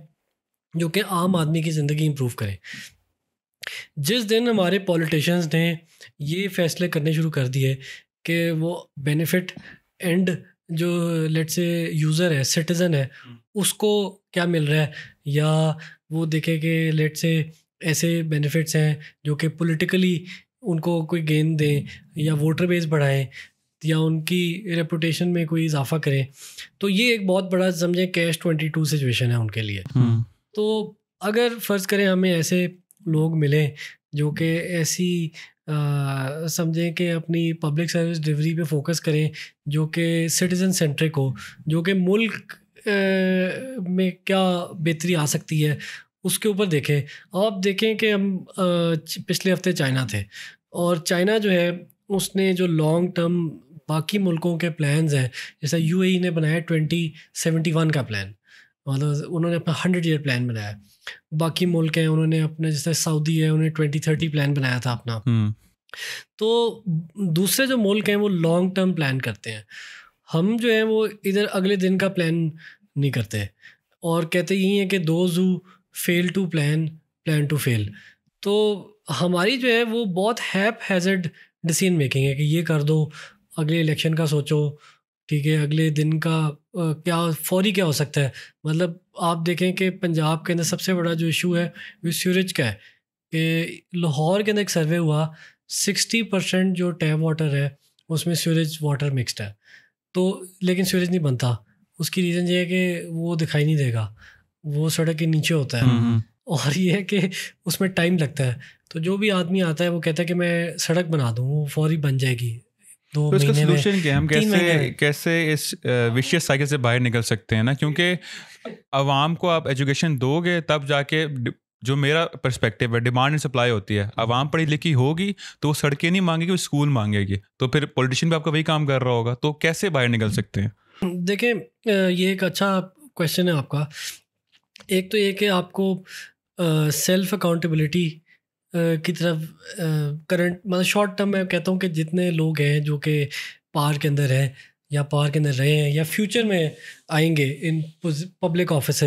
जो कि आम आदमी की ज़िंदगी इम्प्रूव करें जिस दिन हमारे पॉलिटिशियंस ने ये फैसले करने शुरू कर दिए कि वो बेनिफिट एंड जो लेट से यूज़र है सिटीज़न है हम्म। उसको क्या मिल रहा है या वो देखे कि लेट से ऐसे बेनिफिट्स हैं जो कि पॉलिटिकली उनको कोई गेंद दें हम्म। या वोटर बेस बढ़ाएं या उनकी रेपुटेशन में कोई इजाफा करें तो ये एक बहुत बड़ा समझें कैश ट्वेंटी टू सिचुएशन है उनके लिए हम्म। तो अगर फ़र्ज़ करें हमें ऐसे लोग मिलें जो कि ऐसी समझें कि अपनी पब्लिक सर्विस डिलीवरी पे फोकस करें जो कि सिटीज़न सेंट्रिक हो जो कि मुल्क में क्या बेहतरी आ सकती है उसके ऊपर देखें आप देखें कि हम पिछले हफ्ते चाइना थे और चाइना जो है उसने जो लॉन्ग टर्म बाकी मुल्कों के प्लान्स हैं जैसा यूएई e ने बनाया ट्वेंटी सेवेंटी वन का प्लान मतलब उन्होंने अपना हंड्रेड ईयर प्लान बनाया बाकी मुल्क हैं उन्होंने अपने जैसे सऊदी है उन्होंने ट्वेंटी थर्टी प्लान बनाया था अपना हम्म। तो दूसरे जो मुल्क हैं वो लॉन्ग टर्म प्लान करते हैं हम जो हैं वो इधर अगले दिन का प्लान नहीं करते और कहते यही हैं कि do you fail to plan plan to fail तो हमारी जो है वो बहुत हैप हैजर्ड डिसीजन मेकिंग है कि ये कर दो अगले इलेक्शन का सोचो ठीक है अगले दिन का क्या फौरी क्या हो सकता है मतलब आप देखें कि पंजाब के अंदर सबसे बड़ा जो इशू है वो सूरज का है कि लाहौर के अंदर एक सर्वे हुआ सिक्सटी परसेंट जो टैप वाटर है उसमें सूरज वाटर मिक्सड है तो लेकिन सूरज नहीं बनता उसकी रीज़न ये है कि वो दिखाई नहीं देगा वो सड़क के नीचे होता है हम्म, हम्म। और ये है कि उसमें टाइम लगता है तो जो भी आदमी आता है वो कहता है कि मैं सड़क बना दूँ वो फौरी बन जाएगी तो इसका सलूशन क्या हम कैसे कैसे इस विशेष साइकिल से बाहर निकल सकते हैं ना क्योंकि आवाम को आप एजुकेशन दोगे तब जाके जो मेरा पर्सपेक्टिव है डिमांड एंड सप्लाई होती है आवाम पढ़ी लिखी होगी तो वो सड़कें नहीं मांगेगी वो स्कूल मांगेगी तो फिर पॉलिटिशियन भी आपका वही काम कर रहा होगा तो कैसे बाहर निकल सकते हैं देखिए ये एक अच्छा क्वेश्चन है आपका एक तो ये कि आपको सेल्फ अकाउंटेबिलिटी की तरफ करंट मतलब शॉर्ट टर्म मैं कहता हूँ कि जितने लोग हैं जो कि पार के अंदर हैं या पार के अंदर रहे हैं या फ्यूचर में आएंगे इन पब्लिक ऑफिस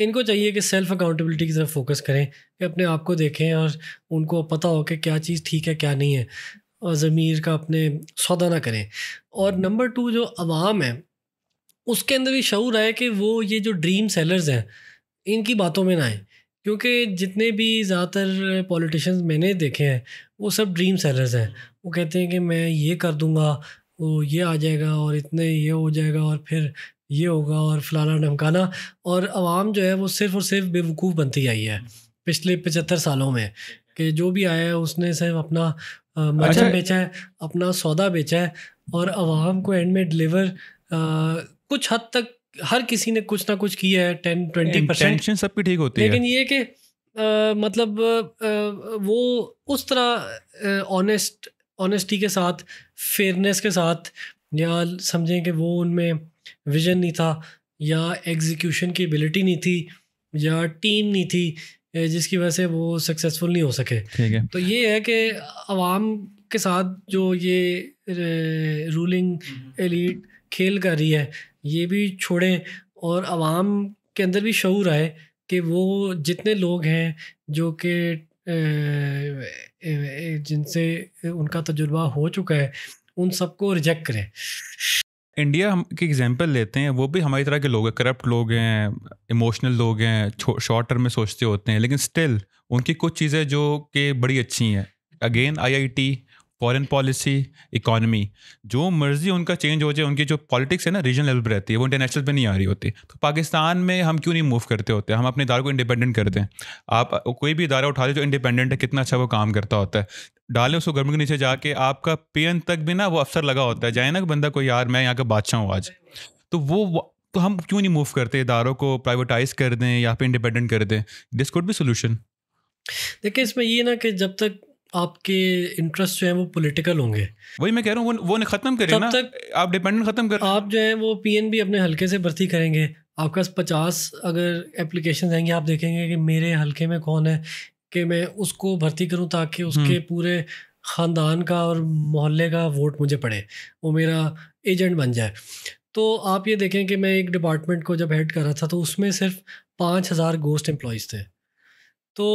इनको चाहिए कि सेल्फ अकाउंटेबिलिटी की तरफ फोकस करें कि अपने आप को देखें और उनको पता हो कि क्या चीज़ ठीक है क्या नहीं है और ज़मीर का अपने सौदा ना करें और नंबर टू जो आवाम है उसके अंदर भी शूर आए कि वो ये जो ड्रीम सेलर्स हैं इनकी बातों में ना आए क्योंकि जितने भी ज़्यादातर पॉलिटिशियंस मैंने देखे हैं वो सब ड्रीम सेलर्स हैं वो कहते हैं कि मैं ये कर दूंगा वो ये आ जाएगा और इतने ये हो जाएगा और फिर ये होगा और फलाना ढमकाना और आवाम जो है वो सिर्फ़ और सिर्फ बेवकूफ़ बनती आई है पिछले पचहत्तर सालों में कि जो भी आया है उसने सिर्फ अपना मचन अच्छा। बेचा है अपना सौदा बेचा है और आवाम को एंड में डिलीवर कुछ हद तक हर किसी ने कुछ ना कुछ किया है टेन ट्वेंटी परसेंट सबकी ठीक होती लेकिन है लेकिन ये कि मतलब आ, वो उस तरह ऑनेस्ट ऑनेस्टी के साथ फेयरनेस के साथ या समझें कि वो उनमें विजन नहीं था या एग्जीक्यूशन की एबिलिटी नहीं थी या टीम नहीं थी जिसकी वजह से वो सक्सेसफुल नहीं हो सके ठीक है तो ये है कि आवाम के साथ जो ये रूलिंग एलिट खेल कर रही है ये भी छोड़ें और आवाम के अंदर भी शूर आए कि वो जितने लोग हैं जो कि जिनसे उनका तजुर्बा हो चुका है उन सबको रिजेक्ट करें इंडिया हम की एग्जांपल लेते हैं वो भी हमारी तरह के लोग हैं करप्ट लोग हैं इमोशनल लोग हैं शॉर्ट टर्म में सोचते होते हैं लेकिन स्टिल उनकी कुछ चीज़ें जो कि बड़ी अच्छी हैं again IIT foreign policy economy जो मर्जी उनका चेंज हो जाए उनकी जो पॉलिटिक्स है ना रीजनल लेवल पर रहती है वो इंटरनेशनल पे नहीं आ रही होती तो पाकिस्तान में हम क्यों नहीं मूव करते होते हम अपने इदारों को इंडिपेंडेंट करते हैं आप कोई भी इदारा उठा लें जो इंडिपेंडेंट है कितना अच्छा वो काम करता होता है डालें उसको गर्मी के नीचे जाके आपका पेन तक भी ना वो अफसर लगा होता है जाए ना बंदा कोई यार मैं यहाँ का बादशाह हूँ आज तो वो तो हम क्यों नहीं मूव करते इदारों को प्राइवेटाइज कर दें या फिर इंडिपेंडेंट कर दें दिस कुड भी सोल्यूशन देखिए इसमें ये ना कि जब तक आपके इंटरेस्ट जो है वो पॉलिटिकल होंगे वही मैं कह रहा हूँ वो वो खत्म करें ना तक आप डिपेंडेंट खत्म कर आप जो है वो पीएनबी अपने हल्के से भर्ती करेंगे आपके पास पचास अगर एप्लीकेशन आएंगे आप देखेंगे कि मेरे हल्के में कौन है कि मैं उसको भर्ती करूँ ताकि हम्म। उसके पूरे ख़ानदान का और मोहल्ले का वोट मुझे पड़े वो मेरा एजेंट बन जाए तो आप ये देखें कि मैं एक डिपार्टमेंट को जब हेड कर रहा था तो उसमें सिर्फ पाँच हज़ार गोस्ट एम्प्लॉयज़ थे तो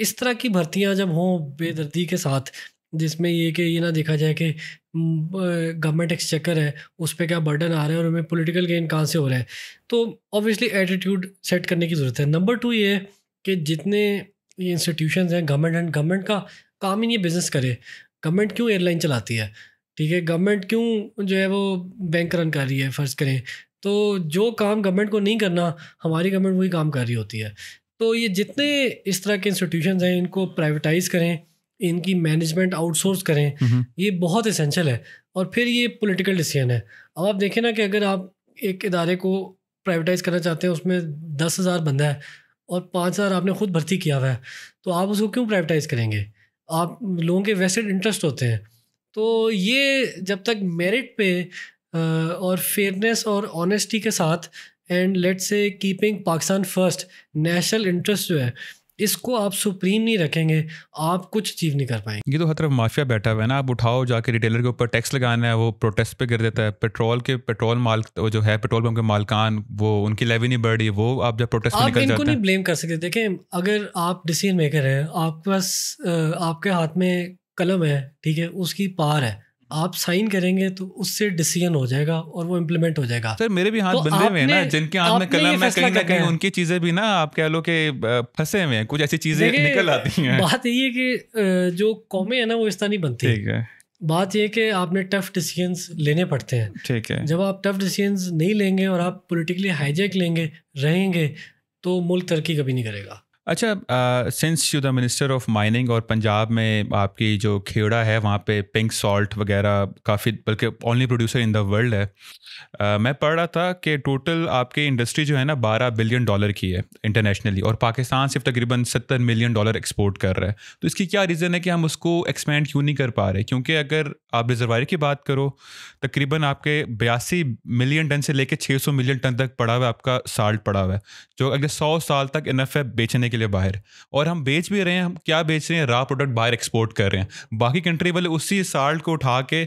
इस तरह की भर्तियाँ जब हों बेदर्दी के साथ जिसमें ये कि ये ना देखा जाए कि गवर्नमेंट एक्सचेकर है उस पर क्या बर्डन आ रहा है और हमें पॉलिटिकल गेन कहाँ से हो रहा है तो ऑब्वियसली एटीट्यूड सेट करने की ज़रूरत है नंबर टू ये है कि जितने ये इंस्टीट्यूशन हैं गवर्नमेंट एंड गवर्नमेंट का काम ही नहीं बिज़नेस करे गवर्नमेंट क्यों एयरलाइन चलाती है ठीक है गवर्नमेंट क्यों जो है वो बैंक रन कर रही है फ़र्ज़ करें तो जो काम गवर्नमेंट को नहीं करना हमारी गवर्नमेंट वही काम कर रही होती है तो ये जितने इस तरह के इंस्टीट्यूशन हैं इनको प्राइवेटाइज करें इनकी मैनेजमेंट आउटसोर्स करें हम्म। ये बहुत इसेंशल है और फिर ये पॉलिटिकल डिसीजन है अब आप देखें ना कि अगर आप एक इदारे को प्राइवेटाइज करना चाहते हैं उसमें दस हज़ार बंदा है और पाँच हज़ार आपने खुद भर्ती किया हुआ है तो आप उसको क्यों प्राइवेटाइज करेंगे आप लोगों के वेस्टेड इंटरेस्ट होते हैं तो ये जब तक मेरिट पे और फेयरनेस और ऑनेस्टी के साथ and let's say keeping Pakistan first national interest जो है इसको आप सुप्रीम नहीं रखेंगे आप कुछ अचीव नहीं कर पाएंगे ये तो हर तरफ माफिया बैठा हुआ है ना आप उठाओ जाके रिटेलर के ऊपर टैक्स लगाना है वो प्रोटेस्ट पे कर देता है पेट्रोल के पेट्रोल माल जो है पेट्रोल पंप के मालकान वो उनकी लेवी नहीं बढ़ रही वो आप जब प्रोटेस्ट आप निकल इनको नहीं ब्लेम कर सकते देखें अगर आप डिसीजन मेकर हैं आपके पास आपके हाथ में कलम है ठीक है उसकी पार है आप साइन करेंगे तो उससे डिसीजन हो जाएगा और वो इम्प्लीमेंट हो जाएगा सर मेरे भी हाथ तो बंधे हुए हैं ना जिनके हाथ में कलम है कहीं ना कहीं उनकी चीजें भी ना आप कह लो कि फंसे हुए हैं कुछ ऐसी चीजें निकल आती हैं बात यही है कि जो कौमें है ना वो इस तरह नहीं बनती ठीक है बात यह कि आपने टफ डिसीजंस लेने पड़ते हैं ठीक है जब आप टफ डिसीजंस नहीं लेंगे और आप पॉलिटिकली हाईजैक लेंगे रहेंगे तो मुल्क तरक्की कभी नहीं करेगा अच्छा since you the minister of mining और पंजाब में आपकी जो खेड़ा है वहाँ पे पिंक सॉल्ट वगैरह काफ़ी बल्कि only producer in the world है मैं पढ़ रहा था कि टोटल आपके इंडस्ट्री जो है ना बारह बिलियन डॉलर की है इंटरनेशनली और पाकिस्तान सिर्फ तकरीबन सत्तर मिलियन डॉलर एक्सपोर्ट कर रहा है तो इसकी क्या रीज़न है कि हम उसको एक्सपेंड क्यों नहीं कर पा रहे क्योंकि अगर आप रिजर्वायर की बात करो तकरीबन आपके बयासी मिलियन टन से लेकर छः सौ मिलियन टन तक पड़ा हुआ आपका साल्ट पड़ा हुआ है जो अगले सौ साल तक इनफ है बेचने के लिए बाहर और हम बेच भी रहे हैं हम क्या बेच रहे हैं रा प्रोडक्ट बाहर एक्सपोर्ट कर रहे हैं बाकी कंट्री वाले उसी साल्ट को उठा के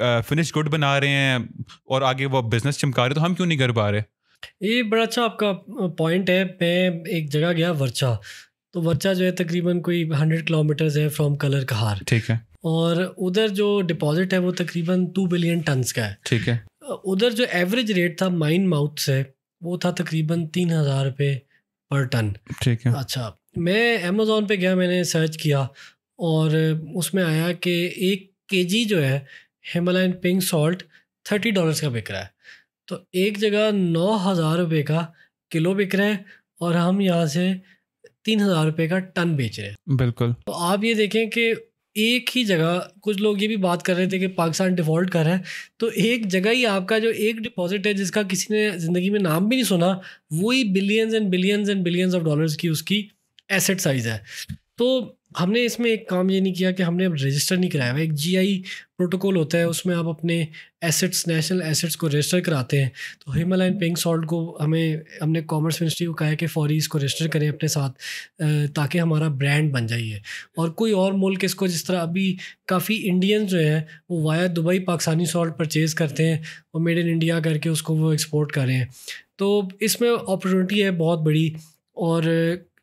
फिनिश गुड बना रहे हैं और आगे आगे वो बिजनेस चमका रहे तो हम क्यों नहीं कर पा रहे ये बड़ा अच्छा आपका पॉइंट है मैं एक जगह गया वर्चा तो वर्चा जो है तकरीबन कोई हंड्रेड किलोमीटर्स है फ्रॉम कलर कहार ठीक है और उधर जो डिपॉजिट है वो तकरीबन टू बिलियन टन्स का है ठीक है उधर जो एवरेज रेट था माइन माउथ से वो था तकरीबन तीन हज़ार रुपये पर टन ठीक है अच्छा मैं अमेज़ोन पे गया मैंने सर्च किया और उसमें आया कि एक के जो है Himalayan pink salt thirty dollars का बिक रहा है तो एक जगह नौ हज़ार रुपये का किलो बिक रहे हैं और हम यहाँ से तीन हज़ार रुपये का टन बेच रहे हैं बिल्कुल तो आप ये देखें कि एक ही जगह कुछ लोग ये भी बात कर रहे थे कि पाकिस्तान डिफ़ॉल्ट कर रहा है तो एक जगह ही आपका जो एक डिपॉजिट है जिसका किसी ने ज़िंदगी में नाम भी नहीं सुना वही billions and billions and billions of dollars की उसकी एसेट साइज़ है तो हमने इसमें एक काम ये नहीं किया कि हमने अब रजिस्टर नहीं कराया हुआ एक जीआई प्रोटोकॉल होता है उसमें आप अपने एसेट्स नेशनल एसेट्स को रजिस्टर कराते हैं तो हिमालयन पिंक सॉल्ट को हमें हमने कॉमर्स मिनिस्ट्री को कहा है कि फौरी इसको रजिस्टर करें अपने साथ ताकि हमारा ब्रांड बन जाइए और कोई और मुल्क इसको जिस तरह अभी काफ़ी इंडियन जो हैं वो via Dubai Pakistani salt purchase करते हैं और मेड इन इंडिया करके उसको वो एक्सपोर्ट कर रहे हैं तो इसमें अपॉर्चुनिटी है बहुत बड़ी और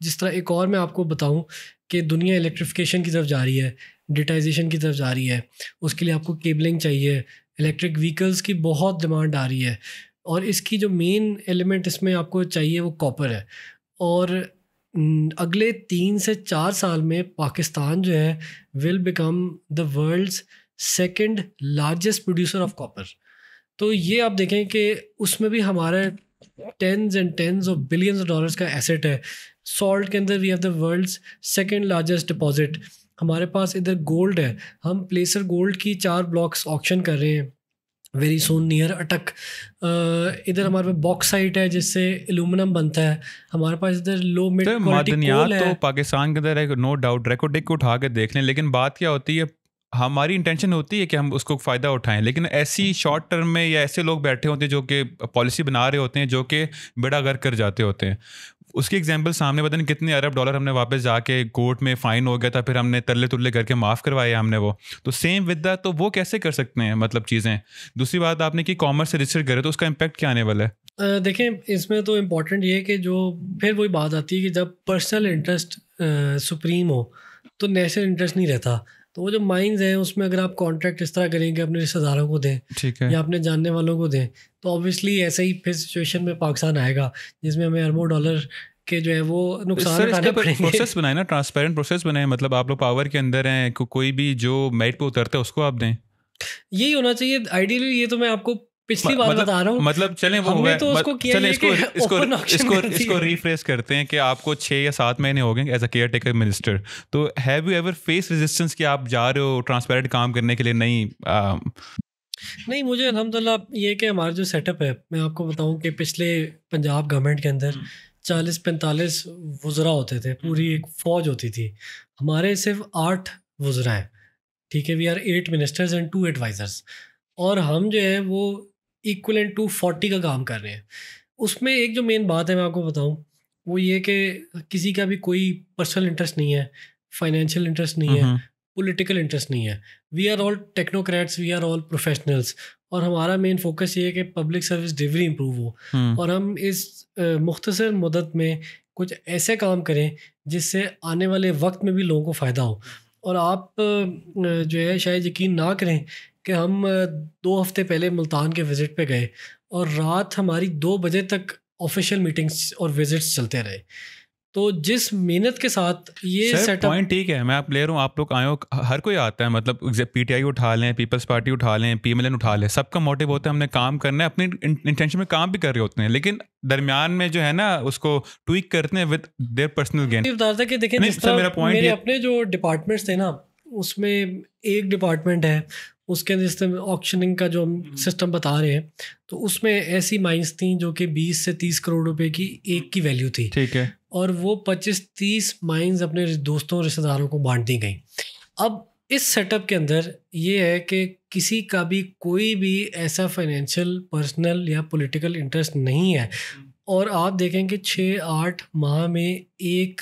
जिस तरह एक और मैं आपको बताऊं कि दुनिया इलेक्ट्रिफिकेशन की तरफ जा रही है डिटाइजेशन की तरफ जा रही है उसके लिए आपको केबलिंग चाहिए इलेक्ट्रिक व्हीकल्स की बहुत डिमांड आ रही है और इसकी जो मेन एलिमेंट इसमें आपको चाहिए वो कॉपर है और अगले तीन से चार साल में पाकिस्तान जो है will become the world's second largest producer of copper तो ये आप देखें कि उसमें भी हमारे tens and tens of billions dollars का एसेट है सॉल्ट के अंदर we have the world second largest deposit हमारे पास इधर गोल्ड है हम प्लेसर गोल्ड की चार ब्लॉक्स ऑप्शन कर रहे हैं वेरी सोन नियर अटक इधर हमारे पास बॉक्साइट है जिससे एलुमिनियम बनता है हमारे पास इधर लो मिड कोल है तो पाकिस्तान के अंदर नो डाउट रेकोडिक को उठा के देख लें लेकिन बात क्या होती है हमारी इंटेंशन होती है कि हम उसको फ़ायदा उठाएं लेकिन ऐसी शॉर्ट अच्छा। टर्म में या ऐसे लोग बैठे होते हैं जो कि पॉलिसी बना रहे होते हैं जो कि बेड़ा गर्क कर जाते होते हैं उसकी एग्जाम्पल सामने पता नहीं कितने अरब डॉलर हमने वापस जाके कोर्ट में फ़ाइन हो गया था फिर हमने तल्ले तुल्ले करके माफ़ करवाए हमने वो तो सेम विद तो वो कैसे कर सकते हैं मतलब चीज़ें दूसरी बात आपने कि कॉमर्स से रजिस्टर करे तो उसका इम्पैक्ट क्या आने वाला है देखें इसमें तो इम्पॉर्टेंट ये है कि जो फिर वही बात आती है कि जब पर्सनल इंटरेस्ट सुप्रीम हो तो नेशनल इंटरेस्ट नहीं रहता तो वो जो माइंस हैं उसमें अगर आप कॉन्ट्रैक्ट इस तरह करेंगे अपने रिश्तेदारों को दें ठीक है या अपने जानने वालों को दें तो ऑब्वियसली ऐसे ही फिर सिचुएशन में पाकिस्तान आएगा जिसमें हमें अरबों डॉलर के जो है वो नुकसान प्रोसेस बनाए ना ट्रांसपेरेंट प्रोसेस बनाए मतलब आप लोग पावर के अंदर हैं को, कोई भी जो मेट पे उतरता है उसको आप दें यही होना चाहिए आइडियली ये तो मैं आपको पिछली बार मतलब, बता रहा हूँ मतलब चलें वो हमने तो उसको किया चलें इसको [laughs] इसको इसको इसको रिफ्रेश करते हैं कि आपको छः या सात महीने हो गए as a caretaker minister तो have you ever face resistance कि आप जा रहे हो ट्रांसपेरेंट काम करने के लिए नहीं आ, um, नहीं मुझे अलहमदिल्ला ये कि हमारा जो सेटअप है मैं आपको बताऊं कि पिछले पंजाब गवर्नमेंट के अंदर हम्म। चालीस पैंतालीस वज़रा होते थे हम्म। पूरी एक फ़ौज होती थी हमारे सिर्फ आठ वज़रा हैं ठीक है we are eight ministers and two advisors और हम जो है वो एंड टू फोर्टी का काम कर रहे हैं उसमें एक जो मेन बात है मैं आपको बताऊँ वो ये कि किसी का भी कोई पर्सनल इंटरेस्ट नहीं है फाइनेंशियल इंटरेस्ट नहीं है पॉलिटिकल इंटरेस्ट नहीं है we are all technocrats we are all professionals और हमारा मेन फोकस ये है कि पब्लिक सर्विस डिलीवरी इम्प्रूव हो हम्म। और हम इस मुख्तसर मदद में कुछ ऐसे काम करें जिससे आने वाले वक्त में भी लोगों को फ़ायदा हो और आप जो है शायद यकीन ना करें कि हम दो हफ्ते पहले मुल्तान के विज़िट पे गए और रात हमारी दो बजे तक ऑफिशियल मीटिंग्स और विज़िट्स चलते रहे तो जिस मेहनत के साथ ये सेटअप पॉइंट ठीक है मैं आप ले रहा हूँ आप लोग आयो हर कोई आता है मतलब पीटीआई उठा लें पीपल्स पार्टी उठा लें पीएमएलएन उठा लें सबका मोटिव होता है हमने काम करना है अपनी इंटेंशन में काम भी कर रहे होते हैं लेकिन दरमियान में जो है ना उसको ट्वीक करते हैं विद देयर पर्सनल गेन कि देखिए मेरा पॉइंट अपने जो डिपार्टमेंट्स थे ना उसमें एक डिपार्टमेंट है उसके अंदर जिससे ऑक्शनिंग का जो हम सिस्टम हम्म। बता रहे हैं तो उसमें ऐसी माइंस थी जो कि 20 से 30 करोड़ रुपए की एक की वैल्यू थी ठीक है और वो 25-30 माइंस अपने दोस्तों रिश्तेदारों को बांट दी गई अब इस सेटअप के अंदर ये है कि किसी का भी कोई भी ऐसा फाइनेंशियल पर्सनल या पॉलिटिकल इंटरेस्ट नहीं है हम्म। और आप देखें कि छः आठ माह में एक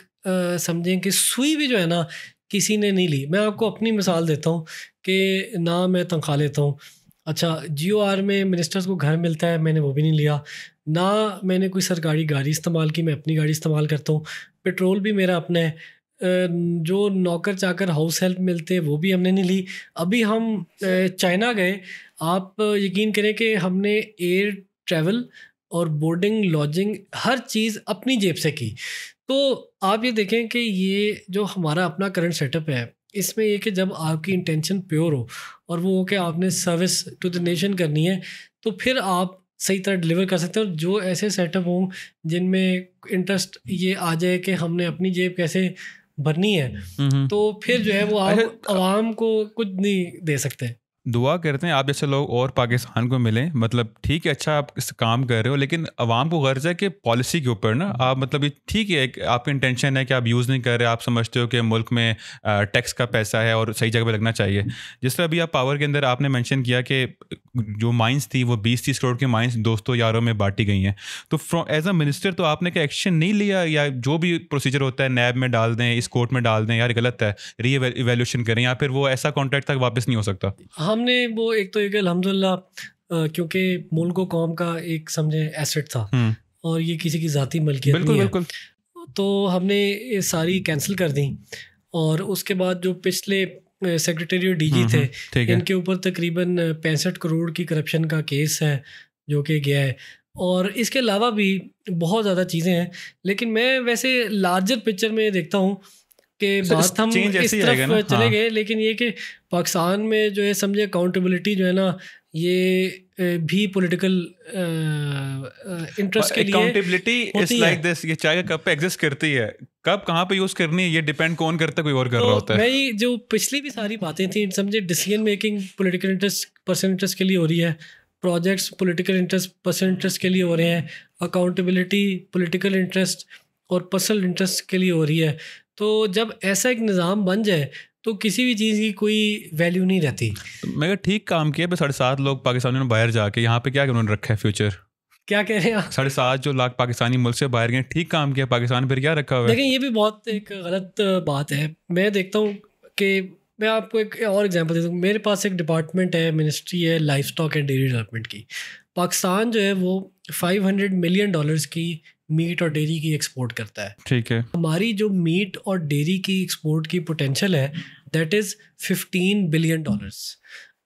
समझें कि सुई भी जो है ना किसी ने नहीं ली मैं आपको अपनी मिसाल देता हूँ कि ना मैं तनख्वाह लेता हूँ अच्छा जियो आर में मिनिस्टर्स को घर मिलता है मैंने वो भी नहीं लिया ना मैंने कोई सरकारी गाड़ी इस्तेमाल की मैं अपनी गाड़ी इस्तेमाल करता हूँ पेट्रोल भी मेरा अपना है जो नौकर चाकर हाउस हेल्प मिलते वो भी हमने नहीं ली अभी हम चाइना गए आप यकीन करें कि हमने एयर ट्रैवल और बोर्डिंग लॉजिंग हर चीज़ अपनी जेब से की तो आप ये देखें कि ये जो हमारा अपना करंट सेटअप है इसमें ये कि जब आपकी इंटेंशन प्योर हो और वो हो कि आपने सर्विस टू द नेशन करनी है तो फिर आप सही तरह डिलीवर कर सकते हैं और जो ऐसे सेटअप हों जिनमें इंटरेस्ट ये आ जाए कि हमने अपनी जेब कैसे भरनी है हम्म, हम्म। तो फिर जो है वो आप आवाम को कुछ नहीं दे सकते दुआ करते हैं आप जैसे लोग और पाकिस्तान को मिलें मतलब ठीक है अच्छा आप इस काम कर रहे हो लेकिन आवाम को गर्ज है कि पॉलिसी के ऊपर ना आप मतलब ये ठीक है आपकी इंटेंशन है कि आप यूज़ नहीं कर रहे आप समझते हो कि मुल्क में टैक्स का पैसा है और सही जगह पे लगना चाहिए जिस तरह अभी आप पावर के अंदर आपने मैंशन किया कि जो माइंस थी वो बीस तीस करोड़ की माइंस दोस्तों यारों में बांटी गई हैं तो फ्रॉम एज अ मिनिस्टर तो आपने क्या एक्शन नहीं लिया या जो भी प्रोसीजर होता है नैब में डाल दें इस कोर्ट में डाल दें यार गलत है री इवेल्यूशन करें या फिर वो ऐसा कॉन्ट्रैक्ट तक वापस नहीं हो सकता हाँ, हमने वो एक तो एक अलहमदिल्ला क्योंकि मुल्क कौम का एक समझे एसेट था हम्म। और ये किसी की ज़ाती मलकियत बिल्कुल, बिल्कुल। तो हमने ये सारी कैंसिल कर दी और उसके बाद जो पिछले सेक्रेटरी और डीजी हम्म, थे हम्म, इनके ऊपर तकरीबन पैंसठ करोड़ की करप्शन का केस है जो कि गया है और इसके अलावा भी बहुत ज़्यादा चीज़ें हैं लेकिन मैं वैसे लार्जर पिक्चर में देखता हूँ के so हम इस तरफ चले हाँ। गए लेकिन ये कि पाकिस्तान में जो है समझे अकाउंटेबिलिटी जो है ना ये भी पॉलिटिकल इंटरेस्ट के लिए अकाउंटेबिलिटी इज लाइक दिस ये चाय कप पे एग्जिस्ट करती है कब कहाँ पे यूज करनी है ये डिपेंड कौन करता है कोई और कर तो रहा होता है नहीं जो पिछली भी सारी बातें थी समझे decision making political interest personal interest के लिए हो रही है projects political interest personal interest के लिए हो रहे हैं अकाउंटेबिलिटी पॉलिटिकल इंटरेस्ट और पर्सनल इंटरेस्ट के लिए हो रही है तो जब ऐसा एक निज़ाम बन जाए तो किसी भी चीज़ की कोई वैल्यू नहीं रहती तो मैं ठीक काम किया पर साढ़े सात लोग पाकिस्तानियों ने बाहर जाके यहाँ पे क्या उन्होंने रखा है फ्यूचर क्या कह रहे हैं साढ़े सात जो लाख पाकिस्तानी मुल्क से बाहर गए ठीक काम किया पाकिस्तान फिर क्या रखा हुआ है देखिए ये भी बहुत एक गलत बात है मैं देखता हूँ कि मैं आपको एक और एग्जांपल देता हूँ मेरे पास एक डिपार्टमेंट है मिनिस्ट्री है livestock and dairy development की पाकिस्तान जो है वो फाइव मिलियन डॉलर्स की मीट और डेयरी की एक्सपोर्ट करता है ठीक है हमारी जो मीट और डेयरी की एक्सपोर्ट की पोटेंशियल है that is fifteen billion dollars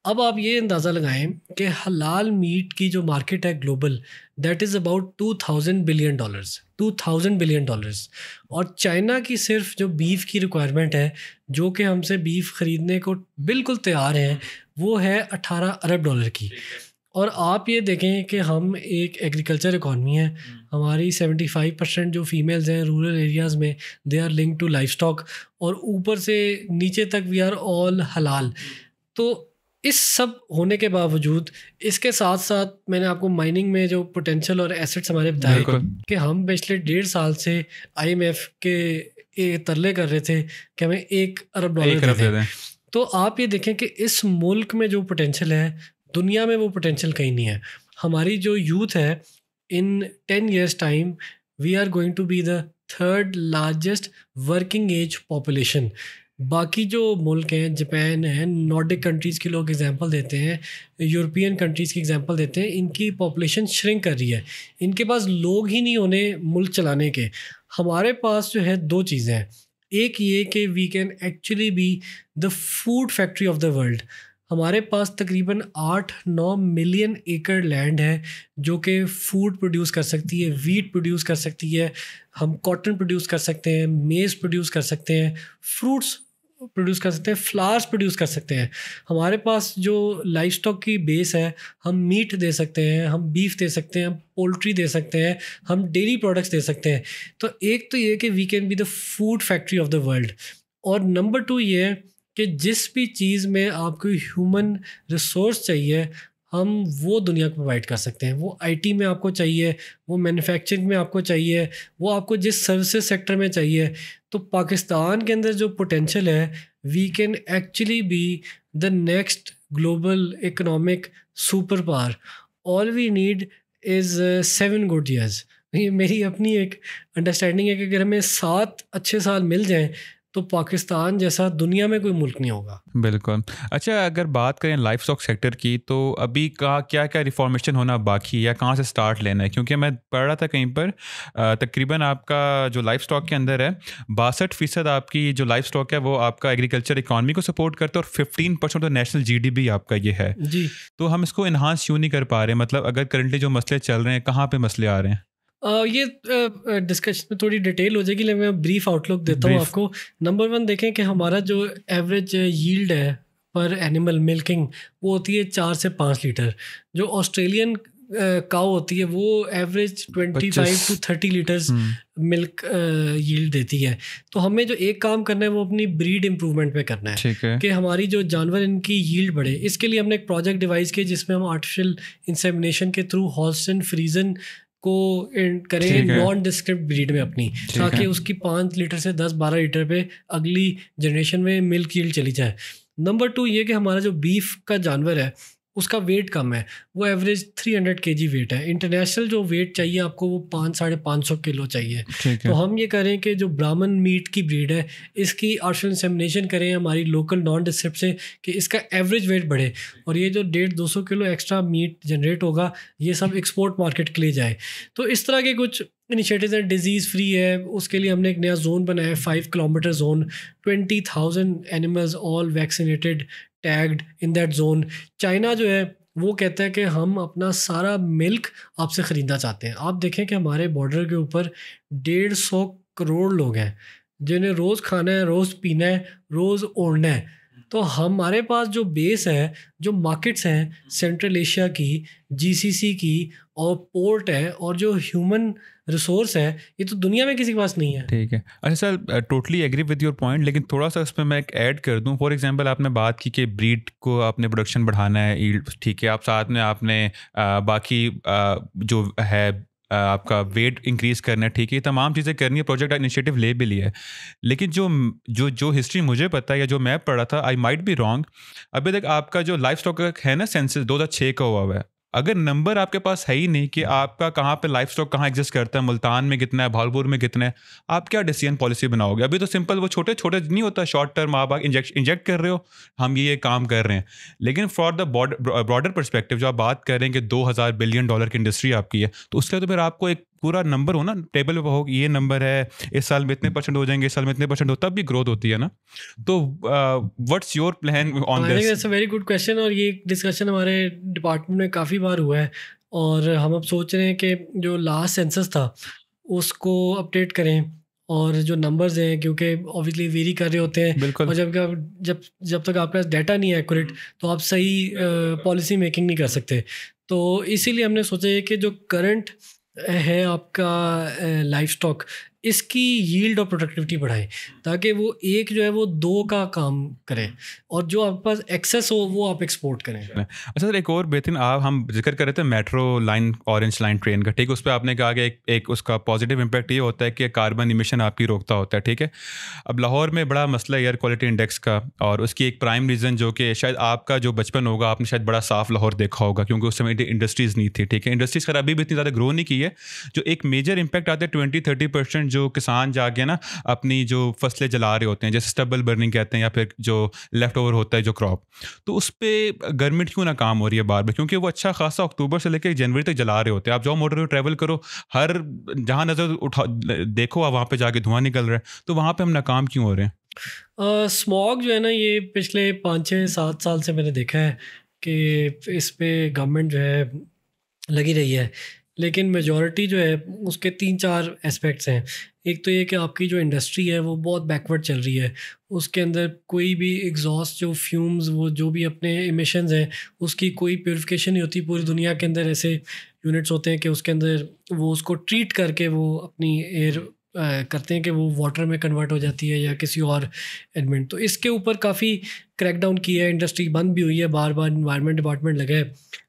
अब आप ये अंदाज़ा लगाएं कि हलाल मीट की जो मार्केट है global that is about two thousand billion dollars two thousand billion dollars और चाइना की सिर्फ जो बीफ की रिक्वायरमेंट है जो कि हमसे बीफ ख़रीदने को बिल्कुल तैयार हैं वो है अठारह अरब डॉलर की और आप ये देखें कि हम एक एग्रीकल्चर इकॉनमी है हमारी 75 परसेंट जो फीमेल्स हैं रूरल एरियाज़ में they are link to livestock और ऊपर से नीचे तक वी आर ऑल हलाल तो इस सब होने के बावजूद इसके साथ साथ मैंने आपको माइनिंग में जो पोटेंशियल और एसेट्स हमारे बताए कि हम पिछले डेढ़ साल से आईएमएफ के तरले कर रहे थे कि हमें एक अरब डॉलर दे तो आप ये देखें कि इस मुल्क में जो पोटेंशियल है दुनिया में वो पोटेंशियल कहीं नहीं है हमारी जो यूथ है in 10 years time we are going to be the third largest working age population बाकी जो मुल्क हैं जापान है नॉर्डिक कंट्रीज़ के लोग एग्जांपल देते हैं यूरोपियन कंट्रीज़ की एग्जांपल देते हैं इनकी पॉपुलेशन श्रिंक कर रही है इनके पास लोग ही नहीं होने मुल्क चलाने के हमारे पास जो है दो चीज़ें हैं एक ये कि we can actually be the food factory of the world हमारे पास तकरीबन आठ नौ मिलियन एकड़ लैंड है जो कि फूड प्रोड्यूस कर सकती है वीट प्रोड्यूस कर सकती है हम कॉटन प्रोड्यूस कर सकते हैं मेज़ प्रोड्यूस कर सकते हैं फ्रूट्स प्रोड्यूस कर सकते हैं फ्लावर्स प्रोड्यूस कर सकते हैं हमारे पास जो लाइफ स्टॉक की बेस है हम मीट दे सकते हैं हम बीफ दे सकते हैं हम पोल्ट्री दे सकते हैं हम डेली प्रोडक्ट्स दे सकते हैं तो एक तो ये कि we can be the food factory of the world और नंबर टू ये है कि जिस भी चीज़ में आपको ह्यूमन रिसोर्स चाहिए हम वो दुनिया को प्रोवाइड कर सकते हैं वो आईटी में आपको चाहिए वो मैन्युफैक्चरिंग में आपको चाहिए वो आपको जिस सर्विसेज सेक्टर में चाहिए तो पाकिस्तान के अंदर जो पोटेंशियल है we can actually be the next global economic superpower all we need is seven good years ये मेरी अपनी एक अंडरस्टैंडिंग है कि अगर हमें सात अच्छे साल मिल जाएँ तो पाकिस्तान जैसा दुनिया में कोई मुल्क नहीं होगा बिल्कुल अच्छा अगर बात करें लाइफ स्टॉक सेक्टर की तो अभी का क्या क्या रिफॉर्मेशन होना बाकी है या कहाँ से स्टार्ट लेना है क्योंकि मैं पढ़ रहा था कहीं पर तकरीबन आपका जो लाइफ स्टॉक के अंदर है बासठ फीसद आपकी जो लाइफ स्टॉक है वो आपका एग्रीकल्चर इकॉनमी को सपोर्ट करता है और फिफ्टीन परसेंट तो नेशनल जी आपका ये है जी तो हम इसको इन्हांस क्यों नहीं कर पा रहे मतलब अगर करंटली जो मसले चल रहे हैं कहाँ पर मसले आ रहे हैं ये डिस्कशन में थोड़ी डिटेल हो जाएगी लेकिन मैं ब्रीफ आउटलुक देता हूँ आपको नंबर वन देखें कि हमारा जो एवरेज यील्ड है पर एनिमल मिल्किंग वो होती है चार से पाँच लीटर जो ऑस्ट्रेलियन काउ होती है वो average twenty five to thirty litres milk yield देती है तो हमें जो एक काम करना है वो अपनी ब्रीड इम्प्रूवमेंट पे करना है, है। कि हमारी जो जानवर इनकी यील्ड बढ़े इसके लिए हमने एक प्रोजेक्ट डिवाइस किया जिसमें हम आर्टिफिशियल इंसेमिनेशन के थ्रू हॉल्सन फ्रीजन को करें नॉन डिस्क्रिप्ट ब्रीड में अपनी ताकि उसकी पाँच लीटर से दस बारह लीटर पे अगली जनरेशन में मिल्क यील्ड चली जाए नंबर टू ये कि हमारा जो बीफ का जानवर है उसका वेट कम है वो average three hundred K G weight है इंटरनेशनल जो वेट चाहिए आपको वो पाँच साढ़े पाँच सौ किलो चाहिए तो हम ये करें कि जो ब्राह्मण मीट की ब्रीड है इसकी आर्शल सेमिनेशन करें हमारी लोकल नॉन डिस्ट्रिप्ट से कि इसका एवरेज वेट बढ़े और ये जो डेढ़ दो सौ किलो एक्स्ट्रा मीट जनरेट होगा ये सब एक्सपोर्ट मार्केट के लिए जाए तो इस तरह के कुछ इनिशिएटिव्स हैं डिज़ीज़ फ्री है उसके लिए हमने एक नया जोन बनाया है five kilometre zone twenty thousand animals all vaccinated tagged in that zone China जो है वो कहता है कि हम अपना सारा मिल्क आपसे ख़रीदना चाहते हैं आप देखें कि हमारे बॉर्डर के ऊपर डेढ़ सौ करोड़ लोग हैं जिन्हें रोज़ खाना है रोज़ पीना है रोज़ ओढ़ना है तो हमारे पास जो बेस है जो मार्केट्स हैं सेंट्रल एशिया की जीसीसी की और पोर्ट है और जो ह्यूमन रिसोर्स है ये तो दुनिया में किसी के पास नहीं है ठीक है अच्छा sir totally agree with your point लेकिन थोड़ा सा पर मैं एक ऐड कर दूं फॉर एग्जांपल आपने बात की कि ब्रीड को आपने प्रोडक्शन बढ़ाना है ठीक है आप साथ में आपने आ, बाकी आ, जो है आपका वेट इंक्रीज़ करना है ठीक है तमाम चीज़ें करनी है प्रोजेक्ट इनिशिएटिव ले भी लिया है लेकिन जो जो जो हिस्ट्री मुझे पता है या जो मैं पढ़ा था आई माइट बी रॉन्ग अभी तक आपका जो लाइफ स्टॉक है ना सेंसेस दो हज़ार छः का हुआ हुआ है अगर नंबर आपके पास है ही नहीं कि हम्म। आपका कहाँ पे लाइफ स्टॉक कहाँ एग्जिस्ट करता है मुल्तान में कितना है भालपुर में कितना है आप क्या डिसीजन पॉलिसी बनाओगे अभी तो सिंपल वो छोटे छोटे नहीं होता शॉर्ट टर्म आप इंजेक्ट इंजेक्ट कर रहे हो हम ये ये काम कर रहे हैं लेकिन फॉर द ब्रॉडर परस्पेक्टिव जो आप बात कर रहे हैं कि दो बिलियन डॉलर की इंडस्ट्री आपकी है तो उसके तो फिर आपको एक पूरा नंबर हो ना टेबल पर हो ये नंबर है इस साल में इतने परसेंट हो जाएंगे इस साल में इतने परसेंट हो तब भी ग्रोथ होती है ना तो what's your plan on this very good question और ये डिस्कशन हमारे डिपार्टमेंट में काफ़ी बार हुआ है और हम अब सोच रहे हैं कि जो लास्ट सेंसस था उसको अपडेट करें और जो नंबर्स हैं क्योंकि ऑब्वियसली वेरी कर रहे होते हैं और जब जब जब तक आपके पास डाटा नहीं है एक्यूरेट तो आप सही पॉलिसी uh, मेकिंग नहीं कर सकते तो इसीलिए हमने सोचा है कि जो करंट है आपका लाइफ स्टॉक इसकी यील्ड और प्रोडक्टिविटी बढ़ाए ताकि वो एक जो है वो दो का काम करे और जो आपके पास एक्सेस हो वो आप एक्सपोर्ट करें अच्छा सर एक और बेहतरीन आप हम जिक्र कर रहे थे metro line orange line train का ठीक है उस पर आपने कहा कि एक, एक उसका पॉजिटिव इम्पैक्ट ये होता है कि कार्बन इमिशन आपकी रोकता होता है ठीक है अब लाहौर में बड़ा मसला एयर क्वालिटी इंडेक्स का और उसकी एक प्राइम रीज़न जो कि शायद आपका जो बचपन होगा आपने शायद बड़ा साफ लाहौर देखा होगा क्योंकि उस समय इंडस्ट्रीज़ नहीं थी ठीक है इंडस्ट्रीज़ खराबी भी इतनी ज़्यादा ग्रो नहीं की है जो एक मेजर इम्पैक्ट आता है ट्वेंटी थर्टी परसेंट जो किसान जाके ना अपनी जो फसलें जला रहे होते हैं जैसे स्टबल बर्निंग कहते हैं या फिर जो लेफ्ट ओवर होता है जो क्रॉप तो उस पर गर्मी क्यों ना काम हो रही है बार बार क्योंकि वो अच्छा खासा अक्टूबर से लेकर जनवरी तक जला रहे होते हैं आप जाओ मोटर ट्रैवल करो हर जहाँ नज़र उठा देखो आप वहाँ पर जाके धुआं निकल रहा है तो वहाँ पर हम नाकाम क्यों हो रहे हैं स्मॉग uh, जो है ना ये पिछले पाँच छः सात साल से मैंने देखा है कि इस पर गवर्नमेंट जो है लगी रही है लेकिन मेजॉरिटी जो है उसके तीन चार एस्पेक्ट्स हैं एक तो ये कि आपकी जो इंडस्ट्री है वो बहुत बैकवर्ड चल रही है उसके अंदर कोई भी एग्जॉस्ट जो फ्यूम्स वो जो भी अपने इमिशंस हैं उसकी कोई प्योरिफिकेशन नहीं होती पूरी दुनिया के अंदर ऐसे यूनिट्स होते हैं कि उसके अंदर वो उसको ट्रीट करके वो अपनी एयर करते हैं कि वो वाटर में कन्वर्ट हो जाती है या किसी और एलिमेंट तो इसके ऊपर काफ़ी क्रैकडाउन किया है इंडस्ट्री बंद भी हुई है बार बार इन्वायरमेंट डिपार्टमेंट लगा है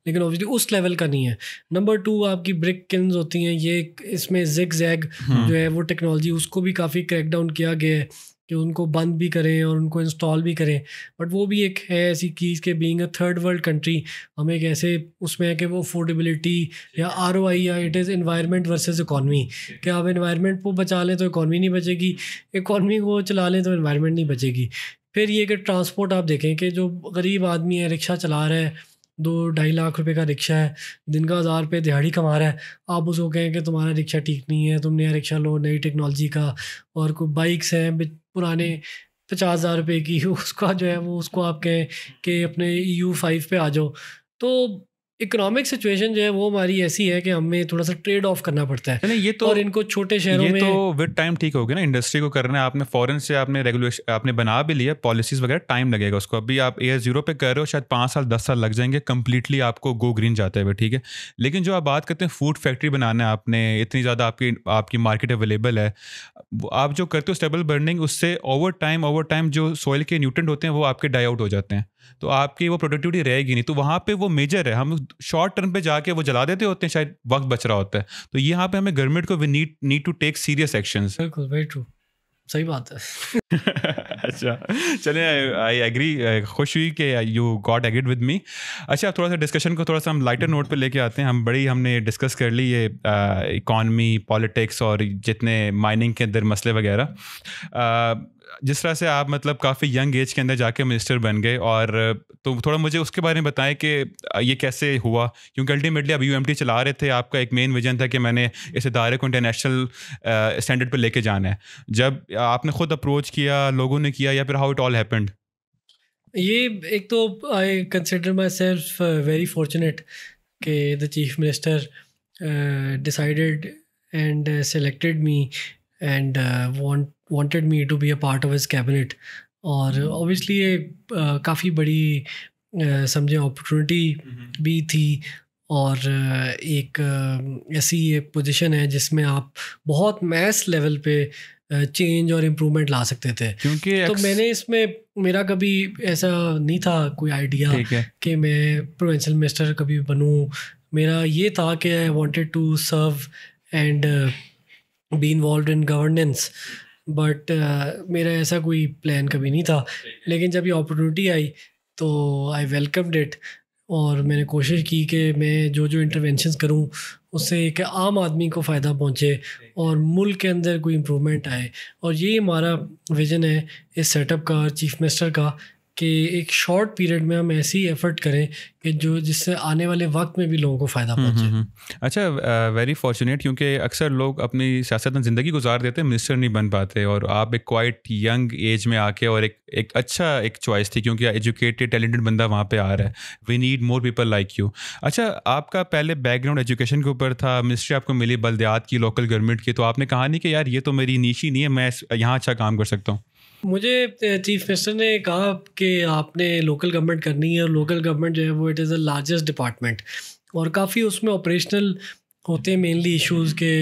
लेकिन ऑब्वियसली उस लेवल का नहीं है नंबर टू आपकी ब्रिक किन्स होती हैं ये इसमें जिग जैग हम्म। जो है वो टेक्नोलॉजी उसको भी काफ़ी क्रैकडाउन किया गया है कि उनको बंद भी करें और उनको इंस्टॉल भी करें बट वो भी एक है ऐसी चीज़ के being a third world country हमें एक ऐसे उसमें है कि वो अफोर्डेबिलिटी या आर या it is environment versus economy कि आप इन्वायरमेंट को बचा लें तो इकानमी नहीं बचेगी इकानमी को चला लें तो इन्वायरमेंट नहीं बचेगी फिर ये कि ट्रांसपोर्ट आप देखें कि जो गरीब आदमी है रिक्शा चला रहा है दो ढाई लाख रुपए का रिक्शा है दिन का हज़ार रुपये दिहाड़ी कमा रहा है आप उसको कहें कि तुम्हारा रिक्शा ठीक नहीं है तुम नया रिक्शा लो नई टेक्नोलॉजी का और कोई बाइक्स हैं पुराने पचास हज़ार रुपये की [laughs] उसका जो है वो उसको आप कहें कि अपने ई यू फाइव पर आ जाओ तो इकोनॉमिक सिचुएशन जो है वो हमारी ऐसी है कि हमें थोड़ा सा ट्रेड ऑफ करना पड़ता है ये तो और इनको छोटे शहरों तो में तो विद टाइम ठीक होगी ना इंडस्ट्री को करना है आपने फॉरेन से आपने रेगुलेशन आपने बना भी लिया पॉलिसीज वगैरह टाइम लगेगा उसको अभी आप एयर जीरो पे कर रहे हो शायद पाँच साल दस साल लग जाएंगे कम्प्लीटली आपको गो ग्रीन जाते हुए ठीक है लेकिन जो आप बात करते हैं फूड फैक्ट्री बनाना है आपने इतनी ज़्यादा आपकी आपकी मार्केट अवेलेबल है आप जो करते हो स्टेबल बर्निंग उससे ओवर टाइम ओवर टाइम जो सॉइल के न्यूट्रेंट होते हैं वो आपके डाई आउट हो जाते हैं तो आपकी वो प्रोडक्टिविटी रहेगी नहीं तो वहाँ पे वो मेजर है हम शॉर्ट टर्म पे जाके वो जला देते होते हैं शायद वक्त बच रहा होता है तो यहाँ पे हमें गवर्नमेंट को we need need to take serious action बिल्कुल वेरी ट्रू सही बात है [laughs] अच्छा चले आई एग्री खुश हुई कि you got agreed with me अच्छा थोड़ा सा डिस्कशन को थोड़ा सा हम लाइटर नोट पे लेके आते हैं हम बड़ी हमने डिस्कस कर ली ये इकॉनमी पॉलिटिक्स और जितने माइनिंग के अंदर मसले वगैरह जिस तरह से आप मतलब काफ़ी यंग एज के अंदर जाके मिनिस्टर बन गए और तो थोड़ा मुझे उसके बारे में बताएं कि ये कैसे हुआ क्योंकि अल्टीमेटली आप यू चला रहे थे आपका एक मेन विजन था कि मैंने इस इदारे को इंटरनेशनल स्टैंडर्ड पर लेके जाना है जब आपने खुद अप्रोच किया लोगों ने किया या फिर हाउ इट ऑल हैपेंड ये एक तो I consider myself very fortunate के the chief minister decided and selected me and want wanted me to be a part of his cabinet और ऑब्वियसली ये काफ़ी बड़ी समझे अपॉर्चुनिटी mm-hmm. भी थी और एक ऐसी एक पोजीशन है जिसमें आप बहुत मैस लेवल पे चेंज और इम्प्रूवमेंट ला सकते थे क्योंकि तो मैंने इसमें मेरा कभी ऐसा नहीं था कोई आइडिया कि मैं प्रोवेंशल मिनिस्टर कभी बनूँ मेरा ये था कि I wanted to serve and be involve in governance but uh, मेरा ऐसा कोई प्लान कभी नहीं था लेकिन जब ये अपॉर्चुनिटी आई तो आई वेलकम डिट और मैंने कोशिश की कि मैं जो जो इंटरवेंशन करूं उससे एक आम आदमी को फ़ायदा पहुंचे और मुल्क के अंदर कोई इम्प्रूवमेंट आए और ये हमारा विजन है इस सेटअप का चीफ मिनिस्टर का कि एक शॉर्ट पीरियड में हम ऐसी एफर्ट करें कि जो जिससे आने वाले वक्त में भी लोगों को फ़ायदा हम्म, पहुंचे हम्म, हम्म। अच्छा वेरी फॉर्चुनेट क्योंकि अक्सर लोग अपनी सियासत में ज़िंदगी गुजार देते मिनिस्टर नहीं बन पाते और आप एक क्वाइट यंग एज में आके और एक एक अच्छा एक चॉइस थी क्योंकि एजुकेटेड टैलेंटेड बंदा वहाँ पर आ रहा है we need more people like you अच्छा आपका पहले बैकग्राउंड एजुकेशन के ऊपर था मिनिस्ट्री आपको मिली बल्दियात की लोकल गवर्नमेंट की तो आपने कहा नहीं कि यार ये तो मेरी नीची नहीं है मैं यहाँ अच्छा काम कर सकता हूँ मुझे चीफ मिनिस्टर ने कहा कि आपने लोकल गवर्नमेंट करनी है और लोकल गवर्नमेंट जो है वो it is the largest department और काफ़ी उसमें ऑपरेशनल होते हैं मेनली इश्यूज़ के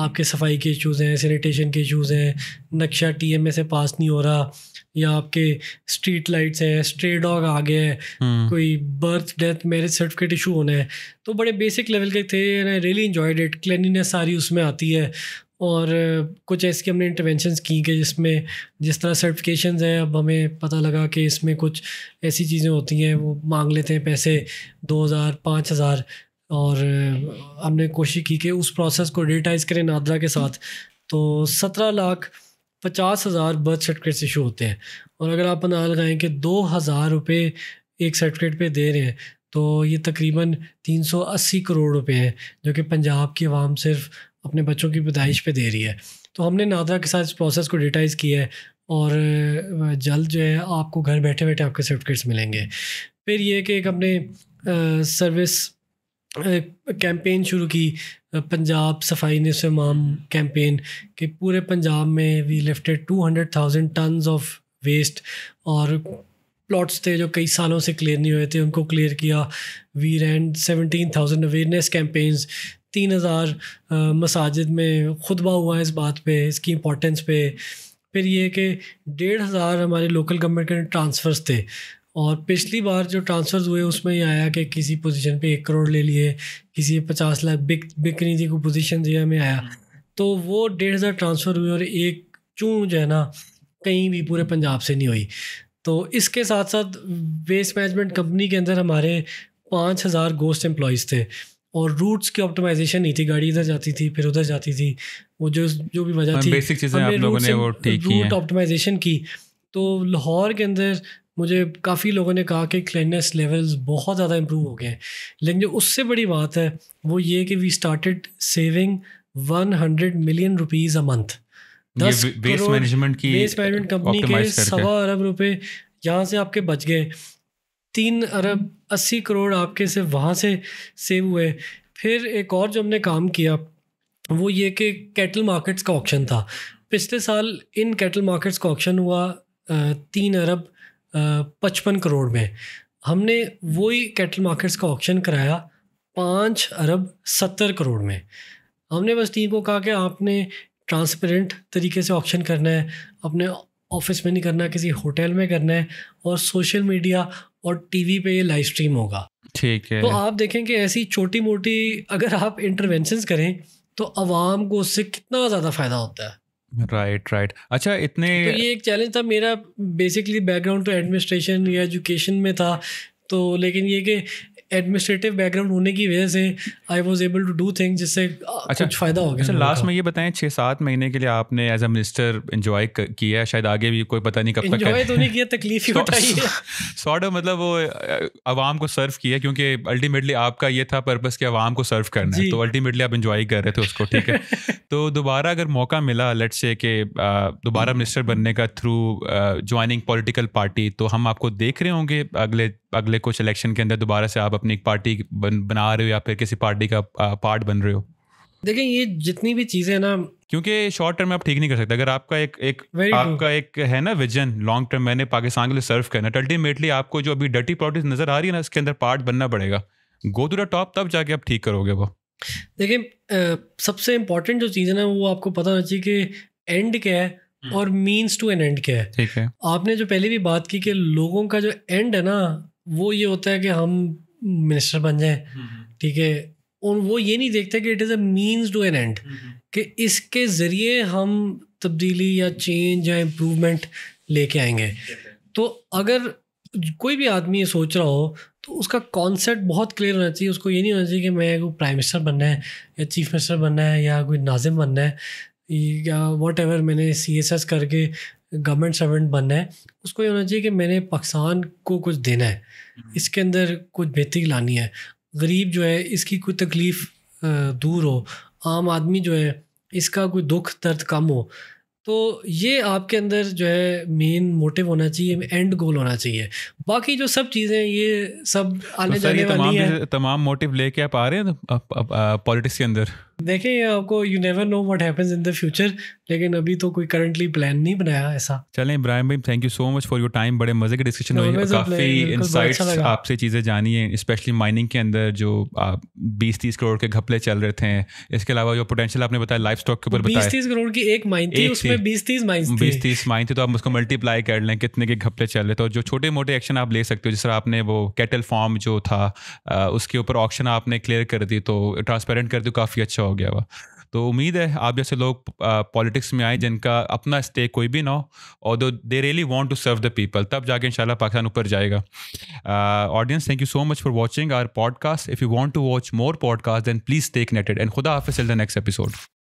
आपके सफाई के इश्यूज़ हैं सैनिटेशन के इश्यूज़ हैं नक्शा टी टीएमए से पास नहीं हो रहा या आपके स्ट्रीट लाइट्स हैं स्ट्रे डॉग आ गए हैं हम्म। कोई birth death marriage certificate issue होना है तो बड़े बेसिक लेवल के थे and I really enjoyed it cleanliness सारी उसमें आती है और कुछ ऐसी हमने इंटरवेंशनस की कि जिसमें जिस तरह सर्टिफिकेशन हैं अब हमें पता लगा कि इसमें कुछ ऐसी चीज़ें होती हैं वो मांग लेते हैं पैसे दो हज़ार पाँच हज़ार और हमने कोशिश की कि उस प्रोसेस को डिटाइज करें नादरा के साथ तो सत्रह लाख पचास हज़ार बर्थ सर्टिफिकेट्स इशू होते हैं और अगर आप अंदाजा लगाएं कि दो हज़ार रुपये एक सर्टिफिकेट पे दे रहे हैं तो ये तकरीबन 380 करोड़ रुपए हैं जो कि पंजाब की आवाम सिर्फ अपने बच्चों की पैदाइश पे दे रही है तो हमने नादरा के साथ इस प्रोसेस को डिटाइज किया है और जल्द जो है आपको घर बैठे बैठे आपके सर्टिफिकेट्स मिलेंगे फिर ये कि एक अपने सर्विस कैंपेन शुरू की पंजाब सफाई निसमाम कैंपेन कि पूरे पंजाब में we lifted two hundred thousand tons of waste और प्लॉट्स थे जो कई सालों से क्लियर नहीं हुए थे उनको क्लियर किया we ran seventeen thousand awareness campaigns तीन हज़ार मसाजिद में खुतबा हुआ है इस बात पे इसकी इम्पोर्टेंस पे फिर ये कि डेढ़ हज़ार हमारे लोकल गवर्नमेंट के ट्रांसफ़र्स थे और पिछली बार जो ट्रांसफ़र्स हुए उसमें ये आया कि किसी पोजीशन पे एक करोड़ ले लिए किसी पचास लाख बिक बिकनी थी कोई पोजीशन दिया में आया तो वो डेढ़ हज़ार ट्रांसफ़र हुए और एक चूँ जो है ना कहीं भी पूरे पंजाब से नहीं हुई तो इसके साथ साथ वेस्ट मैनेजमेंट कंपनी के अंदर हमारे पाँच हज़ार गोस्ट एम्प्लॉयज़ थे और रूट्स की ऑप्टिमाइजेशन नहीं थी गाड़ी इधर जाती थी फिर उधर जाती थी वो जो जो भी वजह थी बेसिक चीज़ें आप लोगों ने वो ठीक रूट ऑप्टिमाइजेशन की तो लाहौर के अंदर मुझे काफ़ी लोगों ने कहा कि क्लिननेस लेवल्स बहुत ज़्यादा इम्प्रूव हो गए हैं लेकिन जो उससे बड़ी बात है वो ये कि we started saving one hundred million rupees a month दस बेस मैनेजमेंट की बेस मैनेजमेंट कंपनी के सवा अरब रुपए यहाँ से आपके बच गए तीन अरब अस्सी करोड़ आपके सिर्फ वहाँ से सेव हुए फिर एक और जो हमने काम किया वो ये कि कैटल मार्केट्स का ऑप्शन था पिछले साल इन कैटल मार्केट्स का ऑप्शन हुआ तीन अरब पचपन करोड़ में हमने वही कैटल मार्केट्स का ऑप्शन कराया पाँच अरब सत्तर करोड़ में हमने बस टीम को कहा कि आपने ट्रांसपेरेंट तरीके से ऑप्शन करना है अपने ऑफिस में नहीं करना किसी होटल में करना है और सोशल मीडिया और टीवी पे ये लाइव स्ट्रीम होगा ठीक है तो आप देखें कि ऐसी छोटी मोटी अगर आप इंटरवेंशन करें तो आवाम को उससे कितना ज़्यादा फायदा होता है राइट राइट अच्छा इतने तो ये एक चैलेंज था मेरा बेसिकली बैकग्राउंड तो एडमिनिस्ट्रेशन या एजुकेशन में था तो लेकिन ये कि एडमिनिस्ट्रेटिव बैकग्राउंड होने की वजह से I was able to do thing जिससे uh, अच्छा कुछ फ़ायदा हो गया अच्छा लास्ट में ये बताएं छः सात महीने के लिए आपने एज अ मिनिस्टर इन्जॉय किया है शायद आगे भी कोई पता नहीं कब तक तो नहीं किया तकलीफ ही उठाई है सॉर्ट मतलब वो आवाम को सर्व किया क्योंकि अल्टीमेटली आपका ये था पर्पज़ कि आवाम को सर्व करना है तो अल्टीमेटली आप इन्जॉय कर रहे थे उसको ठीक है [laughs] तो दोबारा अगर मौका मिला लेट से कि दोबारा मिनिस्टर हम्म। बनने का थ्रू ज्वाइनिंग पॉलिटिकल पार्टी तो हम आपको देख रहे होंगे अगले अगले कुछ इलेक्शन के अंदर दोबारा से आप अपनी एक पार्टी बन, बना रहे हो या फिर किसी पार्टी का पार्ट बन रहे हो देखिए ये जितनी भी चीज़ें ना क्योंकि शॉर्ट टर्म में आप ठीक नहीं कर सकते अगर आपका एक एक आपका एक है ना विजन लॉन्ग टर्म मैंने पाकिस्तान के लिए सर्व करना है अल्टीमेटली आपको जो अभी डटी प्रॉपर्टीज नज़र आ रही है ना इसके अंदर पार्ट बनना पड़ेगा गो टू द टॉप तब जाके आप ठीक करोगे वो देखिए सबसे इम्पोर्टेंट जो चीज़ है ना वो आपको पता होना चाहिए कि एंड क्या है हम्म। और मीन्स टू एन एंड क्या है ठीक है आपने जो पहले भी बात की कि लोगों का जो एंड है ना वो ये होता है कि हम मिनिस्टर बन जाएं हम्म, हम्म। ठीक है और वो ये नहीं देखते कि it is a means to an end कि इसके ज़रिए हम तब्दीली या चेंज या इम्प्रूवमेंट लेके आएंगे तो अगर कोई भी आदमी ये सोच रहा हो तो उसका कॉन्सेप्ट बहुत क्लियर होना चाहिए उसको ये नहीं होना चाहिए कि मैं कोई प्राइम मिनिस्टर बनना है या चीफ मिनिस्टर बनना है या कोई नाजिम बनना है या वॉट एवर मैंने सी एस एस करके गवर्नमेंट सर्वेंट बनना है उसको ये होना चाहिए कि मैंने पाकिस्तान को कुछ देना है हम्म। इसके अंदर कुछ बेहतरी लानी है गरीब जो है इसकी कोई तकलीफ़ दूर हो आम आदमी जो है इसका कोई दुख दर्द कम हो तो ये आपके अंदर जो है मेन मोटिव होना चाहिए एंड गोल होना चाहिए बाकी जो सब चीज़ें ये सब तो आने तो जाने वाली है तमाम मोटिव लेके आप आ रहे हैं पॉलिटिक्स के अंदर देखें ये आपको you never know what happens in the future लेकिन अभी तो कोई करंटली प्लान नहीं बनाया ऐसा चलें इब्राहिम भाई thank you so much for your time बड़े मजे के डिस्कशन हुए काफ़ी इंसाइट्स अच्छा आपसे चीज़ें जानी है स्पेशली माइनिंग के अंदर जो बीस तीस करोड़ के घपले चल रहे थे इसके अलावा जो पोटेंशियल आपने बताया लाइफ स्टॉक के ऊपर तो बताया तीस करोड़ की एक माइन थी उसमें बीस तीस माइन बीस तीस माइन थी तो आप उसको मल्टीप्लाई कर लें कितने के घपले चल रहे थे और जो छोटे मोटे एक्शन आप ले सकते हो जिस तरह आपने वो कैटल फॉर्म जो था उसके ऊपर ऑप्शन आपने क्लियर कर दी तो ट्रांसपेरेंट कर दी काफ़ी अच्छा गया हुआ तो उम्मीद है आप जैसे लोग पॉलिटिक्स में आए जिनका अपना स्टेक कोई भी ना हो और दो they really want to serve the people तब जाके इंशाल्लाह पाकिस्तान ऊपर जाएगा audience thank you so much for watching our podcast if you want to watch more podcast then please stay connected and खुदा हाफिज द नेक्स्ट एपिसोड